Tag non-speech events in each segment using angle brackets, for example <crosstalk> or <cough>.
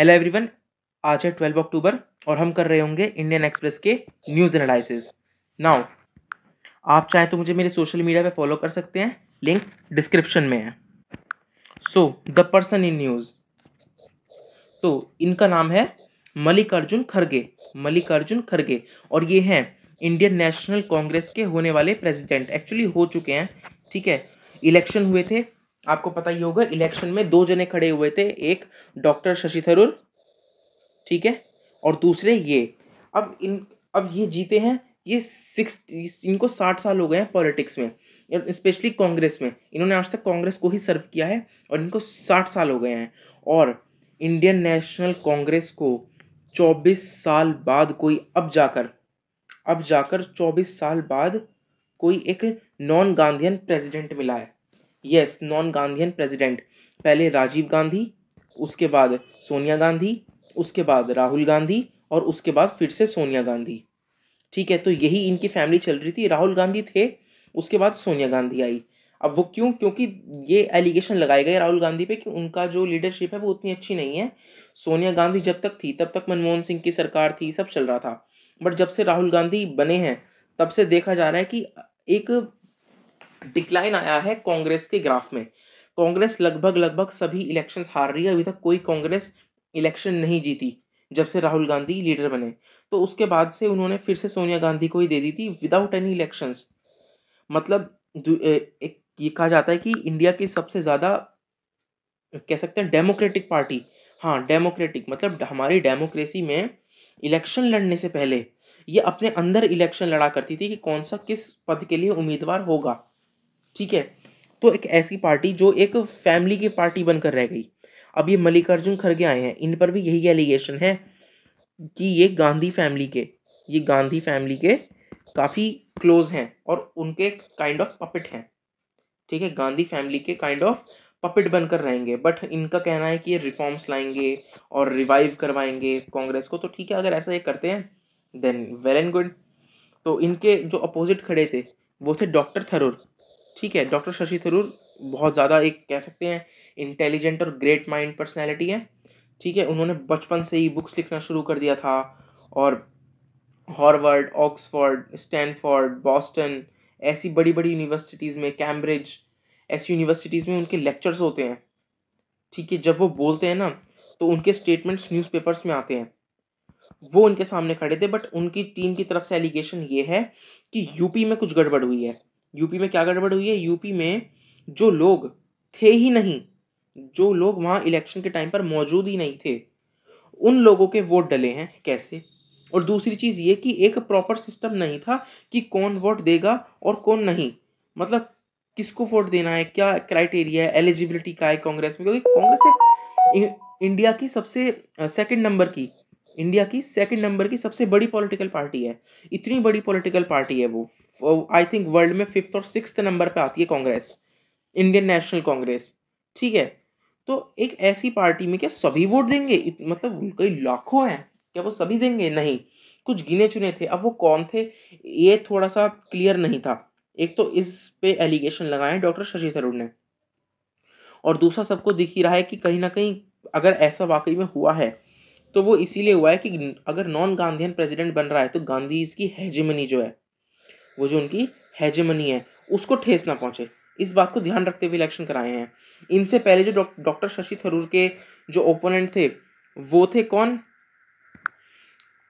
hello everyone आज है twelve अक्टूबर और हम कर रहे होंगे इंडियन एक्सप्रेस के न्यूज़ एनालिसिस नाउ आप चाहें तो मुझे मेरे सोशल मीडिया पे फॉलो कर सकते हैं लिंक डिस्क्रिप्शन में है so the person in news तो इनका नाम है मल्लिकार्जुन खड़गे मल्लिकार्जुन खड़गे और ये हैं इंडियन नेशनल कांग्रेस के होने वाले प्रेसिडेंट एक्चुअली हो चुके हैं ठीक है इलेक्शन हुए थे आपको पता ही होगा इलेक्शन में दो जने खड़े हुए थे एक डॉक्टर शशि थरूर ठीक है और दूसरे ये अब इन अब ये जीते हैं ये सिक्स इनको साठ साल हो गए हैं पॉलिटिक्स में स्पेशली कांग्रेस में इन्होंने आज तक कांग्रेस को ही सर्व किया है और इनको साठ साल हो गए हैं और इंडियन नेशनल कांग्रेस को चौबीस साल बाद कोई अब जाकर अब जाकर चौबीस साल बाद कोई एक नॉन गांधियन प्रेसिडेंट मिला है यस नॉन गांधीन प्रेसिडेंट पहले राजीव गांधी उसके बाद सोनिया गांधी उसके बाद राहुल गांधी और उसके बाद फिर से सोनिया गांधी ठीक है तो यही इनकी फैमिली चल रही थी राहुल गांधी थे उसके बाद सोनिया गांधी आई अब वो क्यों क्योंकि ये एलिगेशन लगाए गए राहुल गांधी पे कि उनका जो लीडरशिप है वो उतनी अच्छी नहीं है सोनिया गांधी जब तक थी तब तक मनमोहन सिंह की सरकार थी सब चल रहा था बट जब से राहुल गांधी बने हैं तब से देखा जा रहा है कि एक डिक्लाइन आया है कांग्रेस के ग्राफ में कांग्रेस लगभग लगभग सभी इलेक्शन हार रही है अभी तक कोई कांग्रेस इलेक्शन नहीं जीती जब से राहुल गांधी लीडर बने तो उसके बाद से उन्होंने फिर से सोनिया गांधी को ही दे दी थी विदाउट एनी इलेक्शंस मतलब एक ये कहा जाता है कि इंडिया की सबसे ज़्यादा कह सकते हैं डेमोक्रेटिक पार्टी हाँ डेमोक्रेटिक मतलब हमारी डेमोक्रेसी में इलेक्शन लड़ने से पहले ये अपने अंदर इलेक्शन लड़ा करती थी कि कौन सा किस पद के लिए उम्मीदवार होगा ठीक है तो एक ऐसी पार्टी जो एक फैमिली की पार्टी बनकर रह गई अब ये मल्लिकार्जुन खड़गे आए हैं इन पर भी यही एलिगेशन है कि ये गांधी फैमिली के ये गांधी फैमिली के काफ़ी क्लोज हैं और उनके काइंड ऑफ पपिट हैं ठीक है गांधी फैमिली के काइंड ऑफ पपिट बनकर रहेंगे बट इनका कहना है कि ये रिफॉर्म्स लाएंगे और रिवाइव करवाएंगे कांग्रेस को तो ठीक है अगर ऐसा ये करते हैं देन वेल एंड गुड तो इनके जो अपोजिट खड़े थे वो थे डॉक्टर थरूर ठीक है डॉक्टर शशि थरूर बहुत ज़्यादा एक कह सकते हैं इंटेलिजेंट और ग्रेट माइंड पर्सनैलिटी है ठीक है उन्होंने बचपन से ही बुक्स लिखना शुरू कर दिया था और हॉर्वर्ड ऑक्सफोर्ड स्टैनफोर्ड बॉस्टन ऐसी बड़ी बड़ी यूनिवर्सिटीज़ में कैम्ब्रिज ऐसी यूनिवर्सिटीज़ में उनके लेक्चर्स होते हैं ठीक है जब वो बोलते हैं ना तो उनके स्टेटमेंट्स न्यूज़पेपर्स में आते हैं वो उनके सामने खड़े थे बट उनकी टीम की तरफ से एलिगेशन ये है कि यूपी में कुछ गड़बड़ हुई है यूपी में क्या गड़बड़ हुई है यूपी में जो लोग थे ही नहीं जो लोग वहाँ इलेक्शन के टाइम पर मौजूद ही नहीं थे उन लोगों के वोट डले हैं कैसे और दूसरी चीज़ ये कि एक प्रॉपर सिस्टम नहीं था कि कौन वोट देगा और कौन नहीं मतलब किसको वोट देना है क्या क्राइटेरिया है एलिजिबिलिटी का है कांग्रेस में क्योंकि कांग्रेस एक इंडिया की सबसे सेकंड नंबर की इंडिया की सेकंड नंबर की सबसे बड़ी पॉलिटिकल पार्टी है इतनी बड़ी पॉलिटिकल पार्टी है वो आई थिंक वर्ल्ड में फिफ्थ और सिक्स नंबर पे आती है कांग्रेस इंडियन नेशनल कांग्रेस ठीक है तो एक ऐसी पार्टी में क्या सभी वोट देंगे मतलब कई लाखों हैं क्या वो सभी देंगे नहीं कुछ गिने चुने थे अब वो कौन थे ये थोड़ा सा क्लियर नहीं था एक तो इस पे एलिगेशन लगाए डॉक्टर शशि थरूर ने और दूसरा सबको दिख ही रहा है कि कहीं ना कहीं अगर ऐसा वाकई में हुआ है तो वो इसीलिए हुआ है कि अगर नॉन गांधी प्रेसिडेंट बन रहा है तो गांधी की हैजमनी जो है वो जो उनकी हैजेमनी है उसको ठेस ना पहुँचे इस बात को ध्यान रखते हुए इलेक्शन कराए हैं इनसे पहले जो डॉक्टर शशि थरूर के जो ओपोनेंट थे वो थे कौन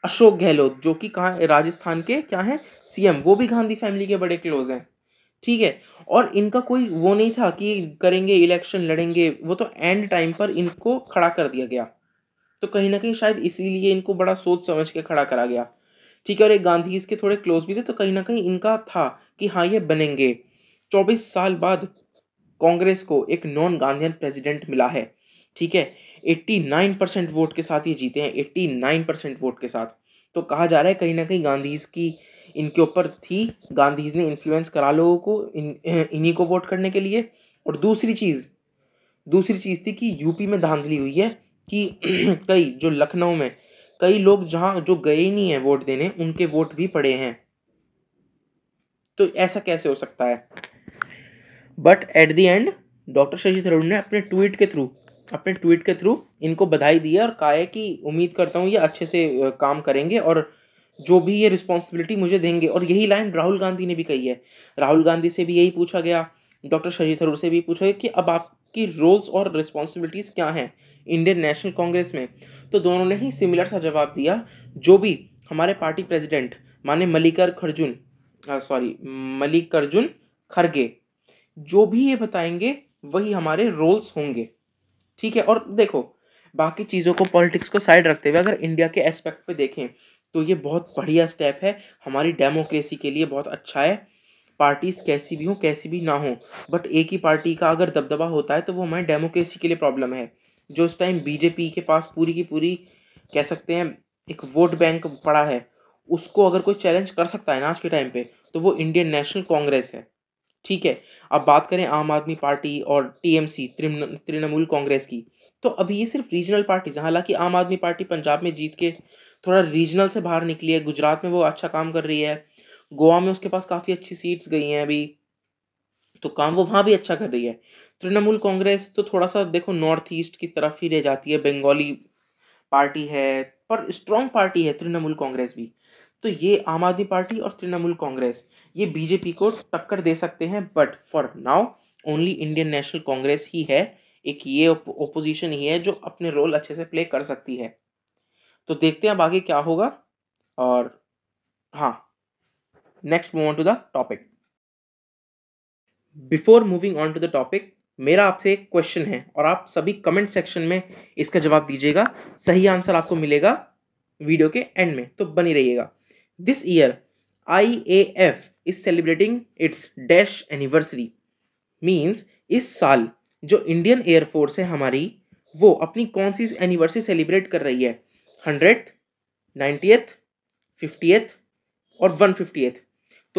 अशोक गहलोत जो कि कहाँ राजस्थान के क्या हैं सीएम वो भी गांधी फैमिली के बड़े क्लोज हैं ठीक है और इनका कोई वो नहीं था कि करेंगे इलेक्शन लड़ेंगे वो तो एंड टाइम पर इनको खड़ा कर दिया गया तो कहीं ना कहीं शायद इसीलिए इनको बड़ा सोच समझ के खड़ा करा गया ठीक है और ये गांधीज के थोड़े क्लोज भी थे तो कहीं ना कहीं इनका था कि हाँ ये बनेंगे चौबीस साल बाद कांग्रेस को एक नॉन गांधीन प्रेसिडेंट मिला है ठीक है एट्टी नाइन परसेंट वोट के साथ ये जीते हैं एट्टी नाइन परसेंट वोट के साथ तो कहा जा रहा है कहीं ना कहीं गांधीज की इनके ऊपर थी गांधीज ने इन्फ्लुएंस करा लोगों को इन <clears throat> इन्हीं को वोट करने के लिए और दूसरी चीज़ दूसरी चीज़ थी कि यूपी में धांधली हुई है कि <clears throat> कई जो लखनऊ में कई लोग जहाँ जो गए ही नहीं है वोट देने उनके वोट भी पड़े हैं तो ऐसा कैसे हो सकता है but at the end doctor Shashi Tharoor ने अपने ट्वीट के थ्रू अपने ट्वीट के थ्रू इनको बधाई दी है और कहा है कि उम्मीद करता हूँ ये अच्छे से काम करेंगे और जो भी ये रिस्पॉन्सिबिलिटी मुझे देंगे और यही लाइन राहुल गांधी ने भी कही है राहुल गांधी से भी यही पूछा गया डॉक्टर शशि थरूर से भी पूछा गया कि अब आप कि रोल्स और रिस्पॉन्सिबिलिटीज़ क्या हैं इंडियन नेशनल कांग्रेस में तो दोनों ने ही सिमिलर सा जवाब दिया जो भी हमारे पार्टी प्रेसिडेंट माने मल्लिकार खर्जुन सॉरी मल्लिकार्जुन खरगे जो भी ये बताएंगे वही हमारे रोल्स होंगे ठीक है और देखो बाकी चीज़ों को पॉलिटिक्स को साइड रखते हुए अगर इंडिया के एस्पेक्ट पे देखें तो ये बहुत बढ़िया स्टेप है हमारी डेमोक्रेसी के लिए बहुत अच्छा है पार्टीज़ कैसी भी हों कैसी भी ना हों बट एक ही पार्टी का अगर दबदबा होता है तो वो हमारे डेमोक्रेसी के लिए प्रॉब्लम है जो उस टाइम बीजेपी के पास पूरी की पूरी कह सकते हैं एक वोट बैंक पड़ा है उसको अगर कोई चैलेंज कर सकता है ना आज के टाइम पे तो वो इंडियन नेशनल कांग्रेस है ठीक है अब बात करें आम आदमी पार्टी और टीएमसी तृणमूल कांग्रेस की तो अभी ये सिर्फ रीजनल पार्टीज हैं हालांकि आम आदमी पार्टी पंजाब में जीत के थोड़ा रीजनल से बाहर निकली है गुजरात में वो अच्छा काम कर रही है गोवा में उसके पास काफ़ी अच्छी सीट्स गई हैं अभी तो काम वो वहाँ भी अच्छा कर रही है तृणमूल कांग्रेस तो थोड़ा सा देखो नॉर्थ ईस्ट की तरफ ही रह जाती है बंगाली पार्टी है पर स्ट्रॉन्ग पार्टी है तृणमूल कांग्रेस भी तो ये आम आदमी पार्टी और तृणमूल कांग्रेस ये बीजेपी को टक्कर दे सकते हैं but for now only Indian National Congress ही है एक ये ओपोजिशन ही है जो अपने रोल अच्छे से प्ले कर सकती है तो देखते हैं बाकी क्या होगा और हाँ next move on to the topic before moving on to the topic मेरा आपसे एक क्वेश्चन है और आप सभी कमेंट सेक्शन में इसका जवाब दीजिएगा सही आंसर आपको मिलेगा वीडियो के एंड में तो बनी रहिएगा this year I A F is celebrating its dash anniversary means इस साल जो इंडियन एयरफोर्स है हमारी वो अपनी कौन सी एनिवर्सरी सेलिब्रेट कर रही है हंड्रेड फिफ्टी एथ और वन एथ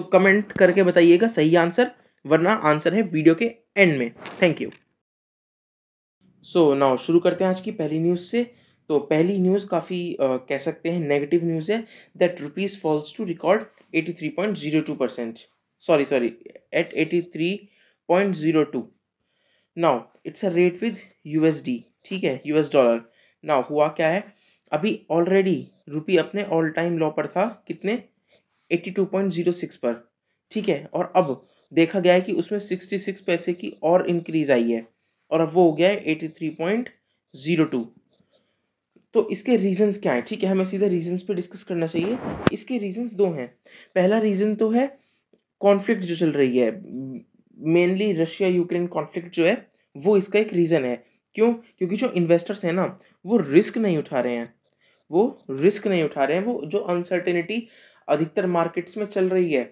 तो कमेंट करके बताइएगा सही आंसर वरना आंसर है वीडियो के एंड में थैंक यू सो नाउ शुरू करते हैं आज की पहली न्यूज़ से तो पहली न्यूज़ काफ़ी कह सकते हैं नेगेटिव न्यूज़ है that rupees falls to record eighty three point zero two percent sorry sorry at eighty three point zero two now it's a rate with USD ठीक है यूएस डॉलर नाउ हुआ क्या है अभी ऑलरेडी रुपी अपने all time law पर था कितने 82.06 पर ठीक है और अब देखा गया है कि उसमें 66 पैसे की और इंक्रीज आई है और अब वो हो गया है 83.02 तो इसके रीजंस क्या हैं ठीक है हमें सीधे रीजंस पे डिस्कस करना चाहिए इसके रीजंस दो हैं पहला रीज़न तो है कॉन्फ्लिक्ट जो चल रही है मेनली रशिया यूक्रेन कॉन्फ्लिक्ट जो है वो इसका एक रीज़न है क्यों क्योंकि जो इन्वेस्टर्स हैं ना वो रिस्क नहीं उठा रहे हैं वो रिस्क नहीं उठा रहे हैं वो जो अनसर्टेनिटी अधिकतर मार्केट्स में चल रही है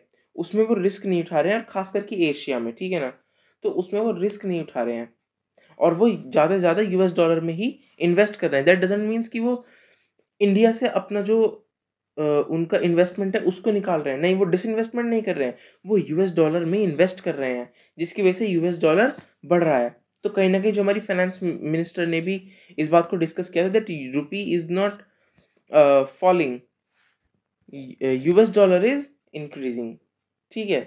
उसमें वो रिस्क नहीं उठा रहे हैं और ख़ास करके एशिया में ठीक है ना तो उसमें वो रिस्क नहीं उठा रहे हैं और वो ज़्यादा से ज़्यादा यू डॉलर में ही इन्वेस्ट कर रहे हैं दैट डजेंट मीन्स कि वो इंडिया से अपना जो आ, उनका इन्वेस्टमेंट है उसको निकाल रहे हैं नहीं वो डिसइन्वेस्टमेंट नहीं कर रहे हैं वो यूएस डॉलर में इन्वेस्ट कर रहे हैं जिसकी वजह से यूएस डॉलर बढ़ रहा है तो कहीं ना कहीं जो हमारी फाइनेंस मिनिस्टर ने भी इस बात को डिस्कस किया था that rupee is not falling US dollar is increasing ठीक है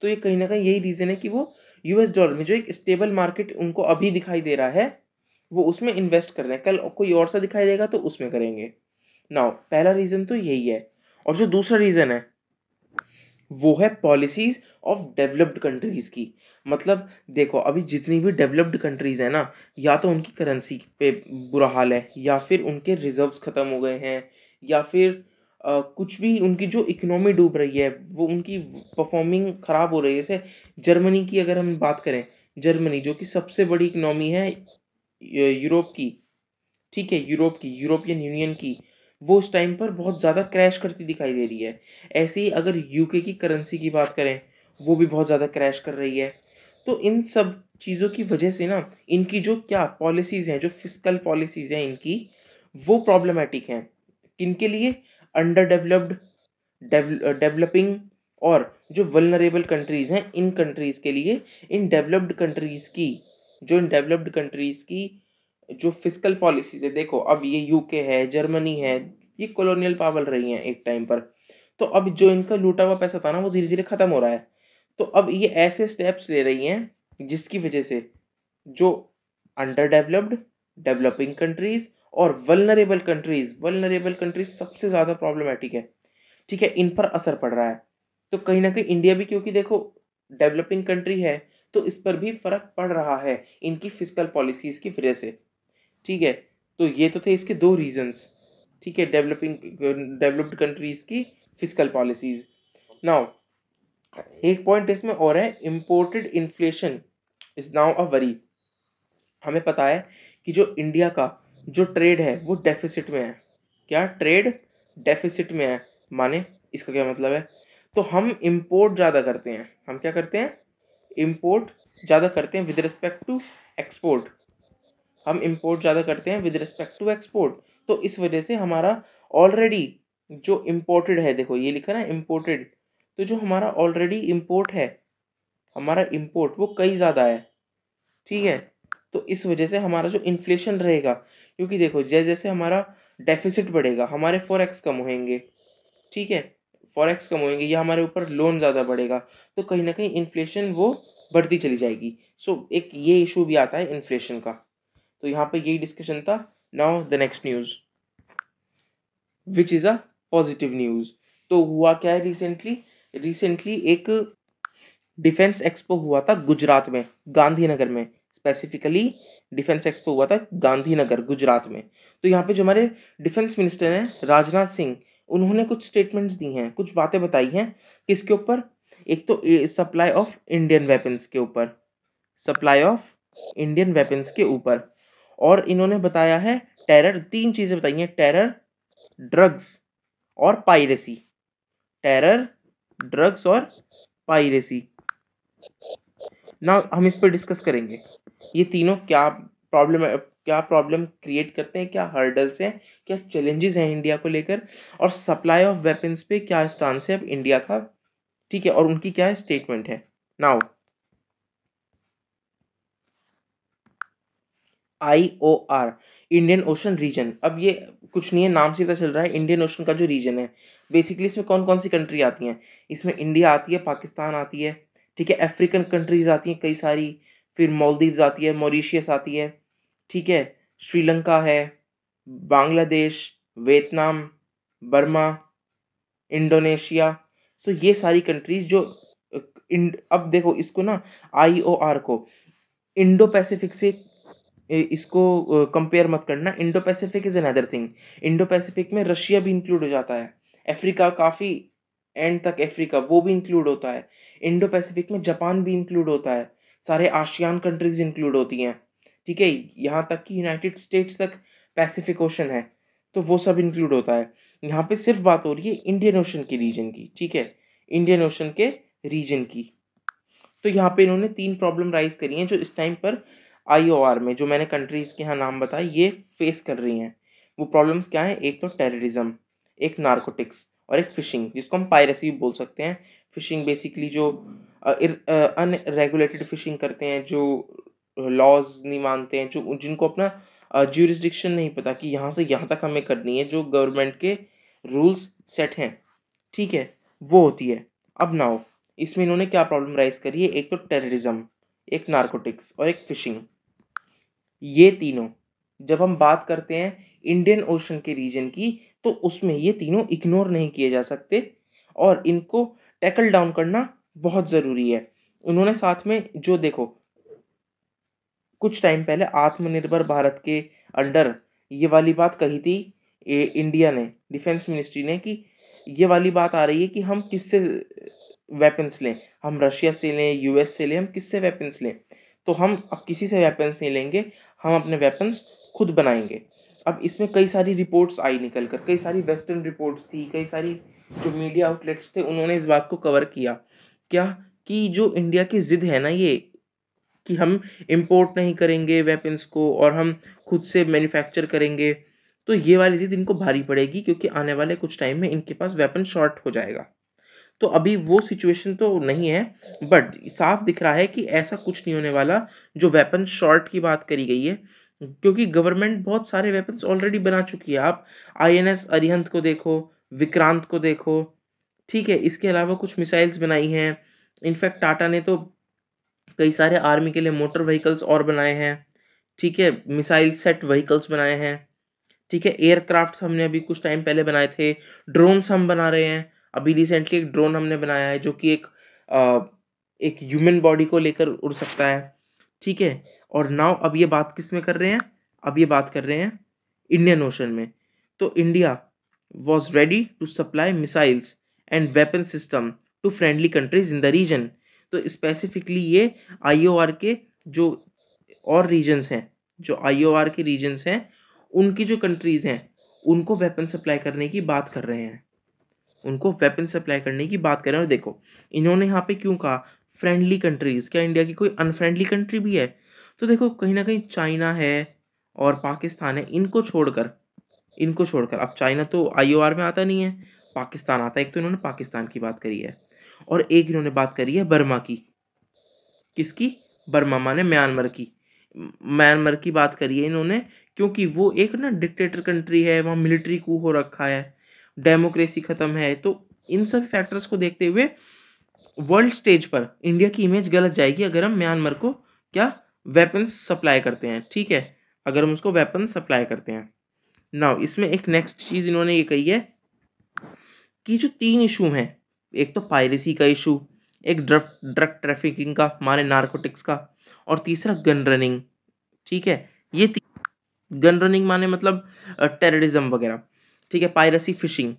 तो ये कहीं ना कहीं यही रीज़न है कि वो यूएस डॉलर में जो एक स्टेबल मार्केट उनको अभी दिखाई दे रहा है वो उसमें इन्वेस्ट कर रहे हैं कल कोई और सा दिखाई देगा तो उसमें करेंगे नाउ पहला रीज़न तो यही है और जो दूसरा रीज़न है वो है पॉलिसीज़ ऑफ डेवलप्ड कंट्रीज़ की मतलब देखो अभी जितनी भी डेवलप्ड कंट्रीज़ हैं ना या तो उनकी करेंसी पे बुरा हाल है या फिर उनके रिजर्व्स ख़त्म हो गए हैं या फिर कुछ भी उनकी जो इकनॉमी डूब रही है वो उनकी परफॉर्मिंग खराब हो रही है जैसे जर्मनी की अगर हम बात करें जर्मनी जो कि सबसे बड़ी इकनॉमी है यूरोप की ठीक है यूरोप की यूरोपियन यूनियन की वो उस टाइम पर बहुत ज़्यादा क्रैश करती दिखाई दे रही है ऐसे ही अगर यूके की करेंसी की बात करें वो भी बहुत ज़्यादा क्रैश कर रही है तो इन सब चीज़ों की वजह से ना इनकी जो क्या पॉलिसीज़ हैं जो फिजिकल पॉलिसीज़ हैं इनकी वो प्रॉब्लमेटिक हैं किन के लिए अंडर डेवलप्ड डेवलपिंग और जो वलनरेबल कंट्रीज़ हैं इन कंट्रीज़ के लिए इन डेवलप्ड कंट्रीज़ की जो इन डेवलप्ड कंट्रीज़ की जो फिजिकल पॉलिसीज है देखो अब ये यूके है जर्मनी है ये कॉलोनियल पावर रही हैं एक टाइम पर तो अब जो इनका लूटा हुआ पैसा था ना वो धीरे धीरे ख़त्म हो रहा है तो अब ये ऐसे स्टेप्स ले रही हैं जिसकी वजह से जो अंडर डेवलप्ड डेवलपिंग कंट्रीज़ और वलनरेबल कंट्रीज वलनरेबल कंट्रीज सबसे ज़्यादा प्रॉब्लमेटिक है ठीक है इन पर असर पड़ रहा है तो कहीं ना कहीं इंडिया भी क्योंकि देखो डेवलपिंग कंट्री है तो इस पर भी फर्क पड़ रहा है इनकी फिजिकल पॉलिसीज़ की वजह से ठीक है तो ये तो थे इसके दो रीजंस ठीक है डेवलपिंग डेवलप्ड कंट्रीज़ की फिजिकल पॉलिसीज़ नाउ एक पॉइंट इसमें और है imported inflation is now a worry हमें पता है कि जो इंडिया का जो ट्रेड है वो डेफिसिट में है क्या ट्रेड डेफिसिट में है माने इसका क्या मतलब है तो हम इम्पोर्ट ज़्यादा करते हैं हम क्या करते हैं इम्पोर्ट ज़्यादा करते हैं विद रिस्पेक्ट टू एक्सपोर्ट हम इम्पोर्ट ज़्यादा करते हैं विद रिस्पेक्ट टू एक्सपोर्ट तो इस वजह से हमारा ऑलरेडी जो इम्पोर्टेड है देखो ये लिखा ना इम्पोर्टेड तो जो हमारा ऑलरेडी इम्पोर्ट है हमारा इम्पोर्ट वो कई ज़्यादा है ठीक है तो इस वजह से हमारा जो इन्फ्लेशन रहेगा क्योंकि देखो जैसे जैसे हमारा डेफिसिट बढ़ेगा हमारे फॉरेक्स कम होंगे ठीक है फॉरेक्स कम होंगे या हमारे ऊपर लोन ज़्यादा बढ़ेगा तो कहीं ना कहीं इन्फ्लेशन वो बढ़ती चली जाएगी सो so, एक ये इशू भी आता है इन्फ्लेशन का तो यहाँ पर यही डिस्कशन था now the next news which is a positive news तो हुआ क्या है रिसेंटली रिसेंटली एक डिफेंस एक्सपो हुआ था गुजरात में गांधीनगर में स्पेसिफिकली डिफेंस एक्सपो हुआ था गांधीनगर गुजरात में तो यहाँ पे जो हमारे डिफेंस मिनिस्टर हैं राजनाथ सिंह उन्होंने कुछ स्टेटमेंट्स दी हैं कुछ बातें बताई हैं किसके ऊपर एक तो सप्लाई ऑफ इंडियन वेपन्स के ऊपर सप्लाई ऑफ इंडियन वेपन्स के ऊपर और इन्होंने बताया है टेरर तीन चीज़ें बताई हैं टेरर ड्रग्स और पायरेसी टेरर ड्रग्स और पायरेसी ना हम इस पर डिस्कस करेंगे ये तीनों क्या प्रॉब्लम क्या प्रॉब्लम क्रिएट करते हैं क्या हर्डल्स हैं क्या चैलेंजेस हैं इंडिया को लेकर और सप्लाई ऑफ वेपन्स पे क्या स्टांस है अब इंडिया का ठीक है और उनकी क्या स्टेटमेंट है now I O R Indian Ocean region अब ये कुछ नहीं है नाम से पता चल रहा है इंडियन ओशन का जो रीजन है बेसिकली इसमें कौन कौन सी कंट्री आती हैं इसमें इंडिया आती है पाकिस्तान आती है ठीक है अफ्रीकन कंट्रीज आती हैं कई सारी फिर मालदीव्स आती है मॉरिशियस आती है ठीक है श्रीलंका है Bangladesh Vietnam Burma Indonesia so ये सारी कंट्रीज जो अब देखो इसको ना आई ओ आर को इंडो पैसिफिक से इसको कंपेयर मत करना Indo Pacific is another thing Indo Pacific में रशिया भी इंक्लूड हो जाता है अफ्रीका काफ़ी एंड तक अफ्रीका वो भी इंक्लूड होता है इंडो पैसिफिक में जापान भी इंक्लूड होता है सारे आशियान कंट्रीज इंक्लूड होती हैं ठीक है यहाँ तक कि यूनाइटेड स्टेट्स तक पैसिफिक ओशन है तो वो सब इंक्लूड होता है यहाँ पे सिर्फ बात हो रही है इंडियन ओशन के रीजन की ठीक है इंडियन ओशन के रीजन की तो यहाँ पे इन्होंने तीन प्रॉब्लम राइज करी हैं जो इस टाइम पर आई में जो मैंने कंट्रीज़ के यहाँ नाम बताए ये फेस कर रही हैं वो प्रॉब्लम्स क्या हैं एक तो टेररिज्म एक नारकोटिक्स और एक फ़िशिंग जिसको हम पायरेसी बोल सकते हैं फ़िशिंग बेसिकली जो अनरेगुलेटेड फ़िशिंग करते हैं जो लॉज नहीं मानते हैं जो जिनको अपना ज्यूरिस्डिक्शन नहीं पता कि यहाँ से यहाँ तक हमें करनी है जो गवर्नमेंट के रूल्स सेट हैं ठीक है वो होती है अब ना हो इसमें इन्होंने क्या प्रॉब्लम राइज करी है एक तो टेररिज्म एक नारकोटिक्स और एक फ़िशिंग ये तीनों जब हम बात करते हैं इंडियन ओशन के रीजन की तो उसमें ये तीनों इग्नोर नहीं किए जा सकते और इनको टैकल डाउन करना बहुत ज़रूरी है उन्होंने साथ में जो देखो कुछ टाइम पहले आत्मनिर्भर भारत के अंडर ये वाली बात कही थी ए, इंडिया ने डिफेंस मिनिस्ट्री ने कि ये वाली बात आ रही है कि हम किससे वेपन्स लें हम रशिया से लें यूएस से लें हम किससे वेपन्स लें तो हम अब किसी से वेपन्स नहीं लेंगे हम अपने वेपन्स खुद बनाएंगे अब इसमें कई सारी रिपोर्ट्स आई निकल कर कई सारी वेस्टर्न रिपोर्ट्स थी कई सारी जो मीडिया आउटलेट्स थे उन्होंने इस बात को कवर किया क्या कि जो इंडिया की ज़िद है ना ये कि हम इम्पोर्ट नहीं करेंगे वेपन्स को और हम खुद से मैन्युफैक्चर करेंगे तो ये वाली ज़िद इनको भारी पड़ेगी क्योंकि आने वाले कुछ टाइम में इनके पास वेपन शॉर्ट हो जाएगा तो अभी वो सिचुएशन तो नहीं है बट साफ दिख रहा है कि ऐसा कुछ नहीं होने वाला जो वेपन शॉर्ट की बात करी गई है क्योंकि गवर्नमेंट बहुत सारे वेपन्स ऑलरेडी बना चुकी है आप आईएनएस अरिहंत को देखो विक्रांत को देखो ठीक है इसके अलावा कुछ मिसाइल्स बनाई हैं इनफैक्ट टाटा ने तो कई सारे आर्मी के लिए मोटर व्हीकल्स और बनाए हैं ठीक है मिसाइल सेट व्हीकल्स बनाए हैं ठीक है एयरक्राफ्ट हमने अभी कुछ टाइम पहले बनाए थे ड्रोन्स हम बना रहे हैं अभी रिसेंटली एक ड्रोन हमने बनाया है जो कि एक आ, एक ह्यूमन बॉडी को लेकर उड़ सकता है ठीक है और नाव अब ये बात किस में कर रहे हैं अब ये बात कर रहे हैं इंडियन ओशन में तो India was ready to supply missiles and weapon system to friendly countries in the region तो स्पेसिफिकली ये आर के जो और रीजन्स हैं जो आर के रीजन्स हैं उनकी जो कंट्रीज़ हैं उनको वेपन सप्लाई करने की बात कर रहे हैं उनको वेपन सप्लाई करने की बात करें और देखो इन्होंने यहाँ पे क्यों कहा फ्रेंडली कंट्रीज़ क्या इंडिया की कोई अनफ्रेंडली कंट्री भी है तो देखो कहीं ना कहीं चाइना है और पाकिस्तान है इनको छोड़कर इनको छोड़कर अब चाइना तो आई में आता नहीं है पाकिस्तान आता है एक तो इन्होंने पाकिस्तान की बात करी है और एक इन्होंने बात करी है बर्मा की किसकी बर्मा माने म्यांमार की म्यांमार की बात करी है इन्होंने क्योंकि वो एक ना डिक्टेटर कंट्री है वहाँ मिलिट्री को हो रखा है डेमोक्रेसी खत्म है तो इन सब फैक्टर्स को देखते हुए वर्ल्ड स्टेज पर इंडिया की इमेज गलत जाएगी अगर हम म्यांमार को क्या वेपन्स सप्लाई करते हैं ठीक है अगर हम उसको वेपन सप्लाई करते हैं नाउ इसमें एक नेक्स्ट चीज़ इन्होंने ये कही है कि जो तीन इशू हैं एक तो पायरेसी का इशू एक ड्रग ड्रग ट्रैफिकिंग का माने नारकोटिक्स का और तीसरा गन रनिंग ठीक है ये गन रनिंग माने मतलब टेररिज्म वगैरह ठीक है piracy fishing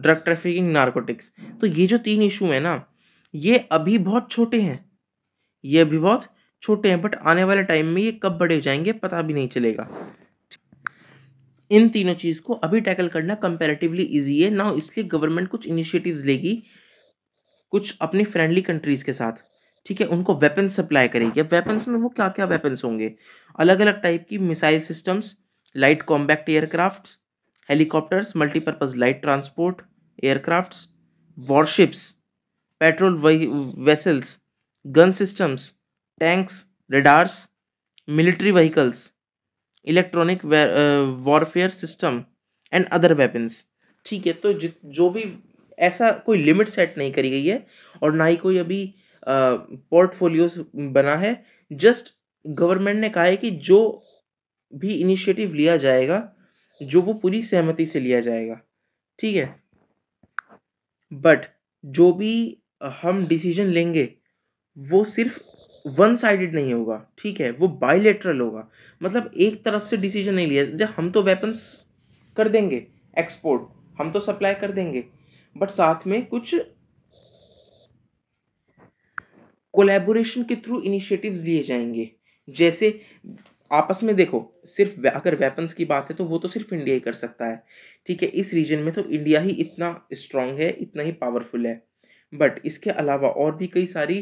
drug trafficking narcotics तो ये जो तीन इशू है ना ये अभी बहुत छोटे हैं ये अभी बहुत छोटे हैं बट आने वाले टाइम में ये कब बड़े हो जाएंगे पता भी नहीं चलेगा इन तीनों चीज़ को अभी टैकल करना कंपेरेटिवली इजी है ना इसलिए गवर्नमेंट कुछ इनिशिएटिव्स लेगी कुछ अपनी फ्रेंडली कंट्रीज़ के साथ ठीक है उनको वेपन सप्लाई करेगी अब वेपन्स में वो क्या क्या वेपन्स होंगे अलग अलग टाइप की missile systems light combat aircraft helicopters multipurpose light transport aircrafts warships patrol vessels gun systems tanks radars military vehicles electronic warfare system and other weapons ठीक है तो जित जो भी ऐसा कोई लिमिट सेट नहीं करी गई है और ना ही कोई अभी पोर्टफोलियो बना है जस्ट गवर्नमेंट ने कहा है कि जो भी इनिशिएटिव लिया जाएगा जो वो पूरी सहमति से लिया जाएगा ठीक है बट जो भी हम डिसीजन लेंगे वो सिर्फ वन साइडेड नहीं होगा ठीक है वो बायलेटरल होगा मतलब एक तरफ से डिसीजन नहीं लिया जब हम तो वेपन्स कर देंगे एक्सपोर्ट हम तो सप्लाई कर देंगे बट साथ में कुछ कोलेबोरेशन के थ्रू इनिशिएटिव्स लिए जाएंगे जैसे आपस में देखो सिर्फ अगर वेपन्स की बात है तो वो तो सिर्फ इंडिया ही कर सकता है ठीक है इस रीजन में तो इंडिया ही इतना स्ट्रांग है इतना ही पावरफुल है बट इसके अलावा और भी कई सारी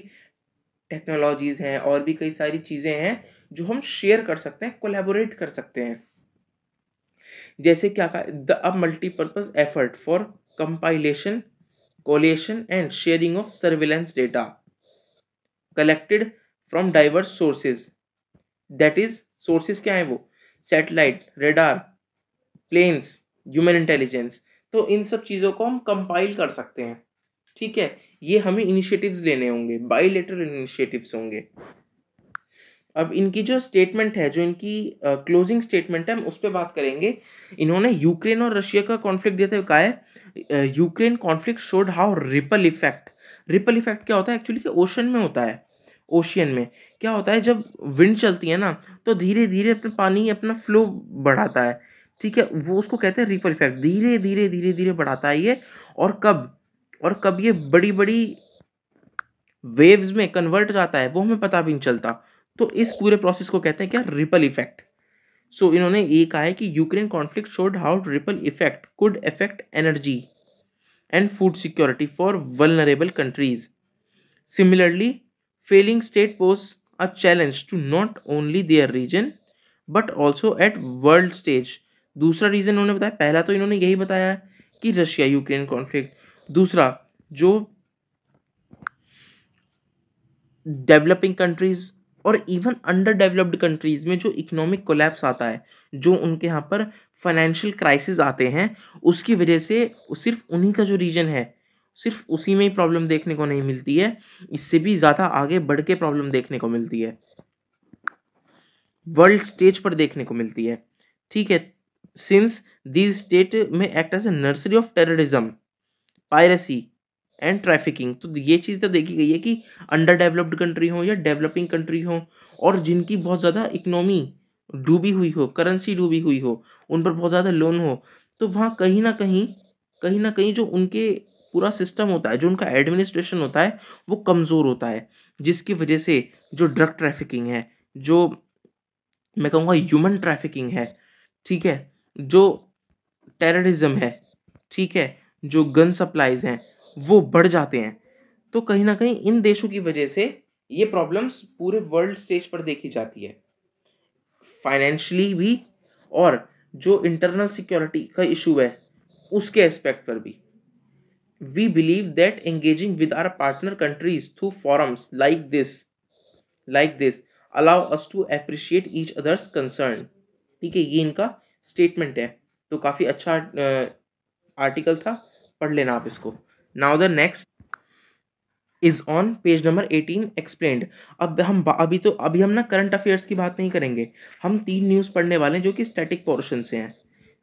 टेक्नोलॉजीज़ हैं और भी कई सारी चीज़ें हैं जो हम शेयर कर सकते हैं कोलेबोरेट कर सकते हैं जैसे क्या कहा द अब multipurpose effort for compilation collation and sharing of surveillance data collected from diverse sources that is sources क्या है वो satellite radar planes human intelligence तो इन सब चीज़ों को हम कंपाइल कर सकते हैं ठीक है ये हमें इनिशिएटिव्स लेने होंगे लेटर इनिशिएटिव्स होंगे अब इनकी जो स्टेटमेंट है जो इनकी क्लोजिंग uh, स्टेटमेंट है हम उस पर बात करेंगे इन्होंने यूक्रेन और रशिया का कॉन्फ्लिक्ट देते हुए कहा है Ukraine conflict showed how ripple effect ripple effect क्या होता है एक्चुअली कि ओशन में होता है ओशियन में क्या होता है जब विंड चलती है ना तो धीरे धीरे अपने पानी अपना फ्लो बढ़ाता है ठीक है वो उसको कहते हैं रिपल इफेक्ट धीरे धीरे धीरे धीरे बढ़ाता है ये और कब और कब ये बड़ी बड़ी वेव्स में कन्वर्ट जाता है वो हमें पता भी नहीं चलता तो इस पूरे प्रोसेस को कहते हैं क्या रिपल इफेक्ट सो इन्होंने ये कहा है कि Ukraine conflict showed how ripple effect could affect energy and food security for vulnerable countries similarly failing state pose a challenge to not only their region but also at world stage दूसरा reason उन्होंने बताया पहला तो इन्होंने यही बताया कि Russia Ukraine conflict दूसरा जो डेवलपिंग कंट्रीज और इवन अंडर डेवलप्ड कंट्रीज़ में जो इकोनॉमिक कोलैप्स आता है जो उनके यहाँ पर फाइनेंशियल क्राइसिस आते हैं उसकी वजह से सिर्फ उन्हीं का जो रीजन है सिर्फ उसी में ही प्रॉब्लम देखने को नहीं मिलती है इससे भी ज़्यादा आगे बढ़ के प्रॉब्लम देखने को मिलती है वर्ल्ड स्टेज पर देखने को मिलती है ठीक है since this state may act as a nursery of terrorism piracy and trafficking तो ये चीज़ तो देखी गई है कि अंडर डेवलप्ड कंट्री हो या डेवलपिंग कंट्री हो और जिनकी बहुत ज़्यादा इकनॉमी डूबी हुई हो करेंसी डूबी हुई हो उन पर बहुत ज़्यादा लोन हो तो वहाँ कहीं ना कहीं कहीं ना कहीं जो उनके पूरा सिस्टम होता है जो उनका एडमिनिस्ट्रेशन होता है वो कमज़ोर होता है जिसकी वजह से जो ड्रग ट्रैफिकिंग है जो मैं कहूँगा ह्यूमन ट्रैफिकिंग है ठीक है जो टेररिज्म है ठीक है जो गन सप्लाईज हैं वो बढ़ जाते हैं तो कहीं ना कहीं इन देशों की वजह से ये प्रॉब्लम्स पूरे वर्ल्ड स्टेज पर देखी जाती है फाइनेंशली भी और जो इंटरनल सिक्योरिटी का इशू है उसके एस्पेक्ट पर भी we believe that engaging with our partner countries through forums like this like this allow us to appreciate each other's concern ठीक है ये इनका स्टेटमेंट है तो काफ़ी अच्छा आर्टिकल था पढ़ लेना आप इसको now the next is on page number eighteen explained अब हम अभी तो अभी हम ना करंट अफेयर्स की बात नहीं करेंगे हम तीन न्यूज़ पढ़ने वाले हैं जो कि स्टैटिक पोर्शन से हैं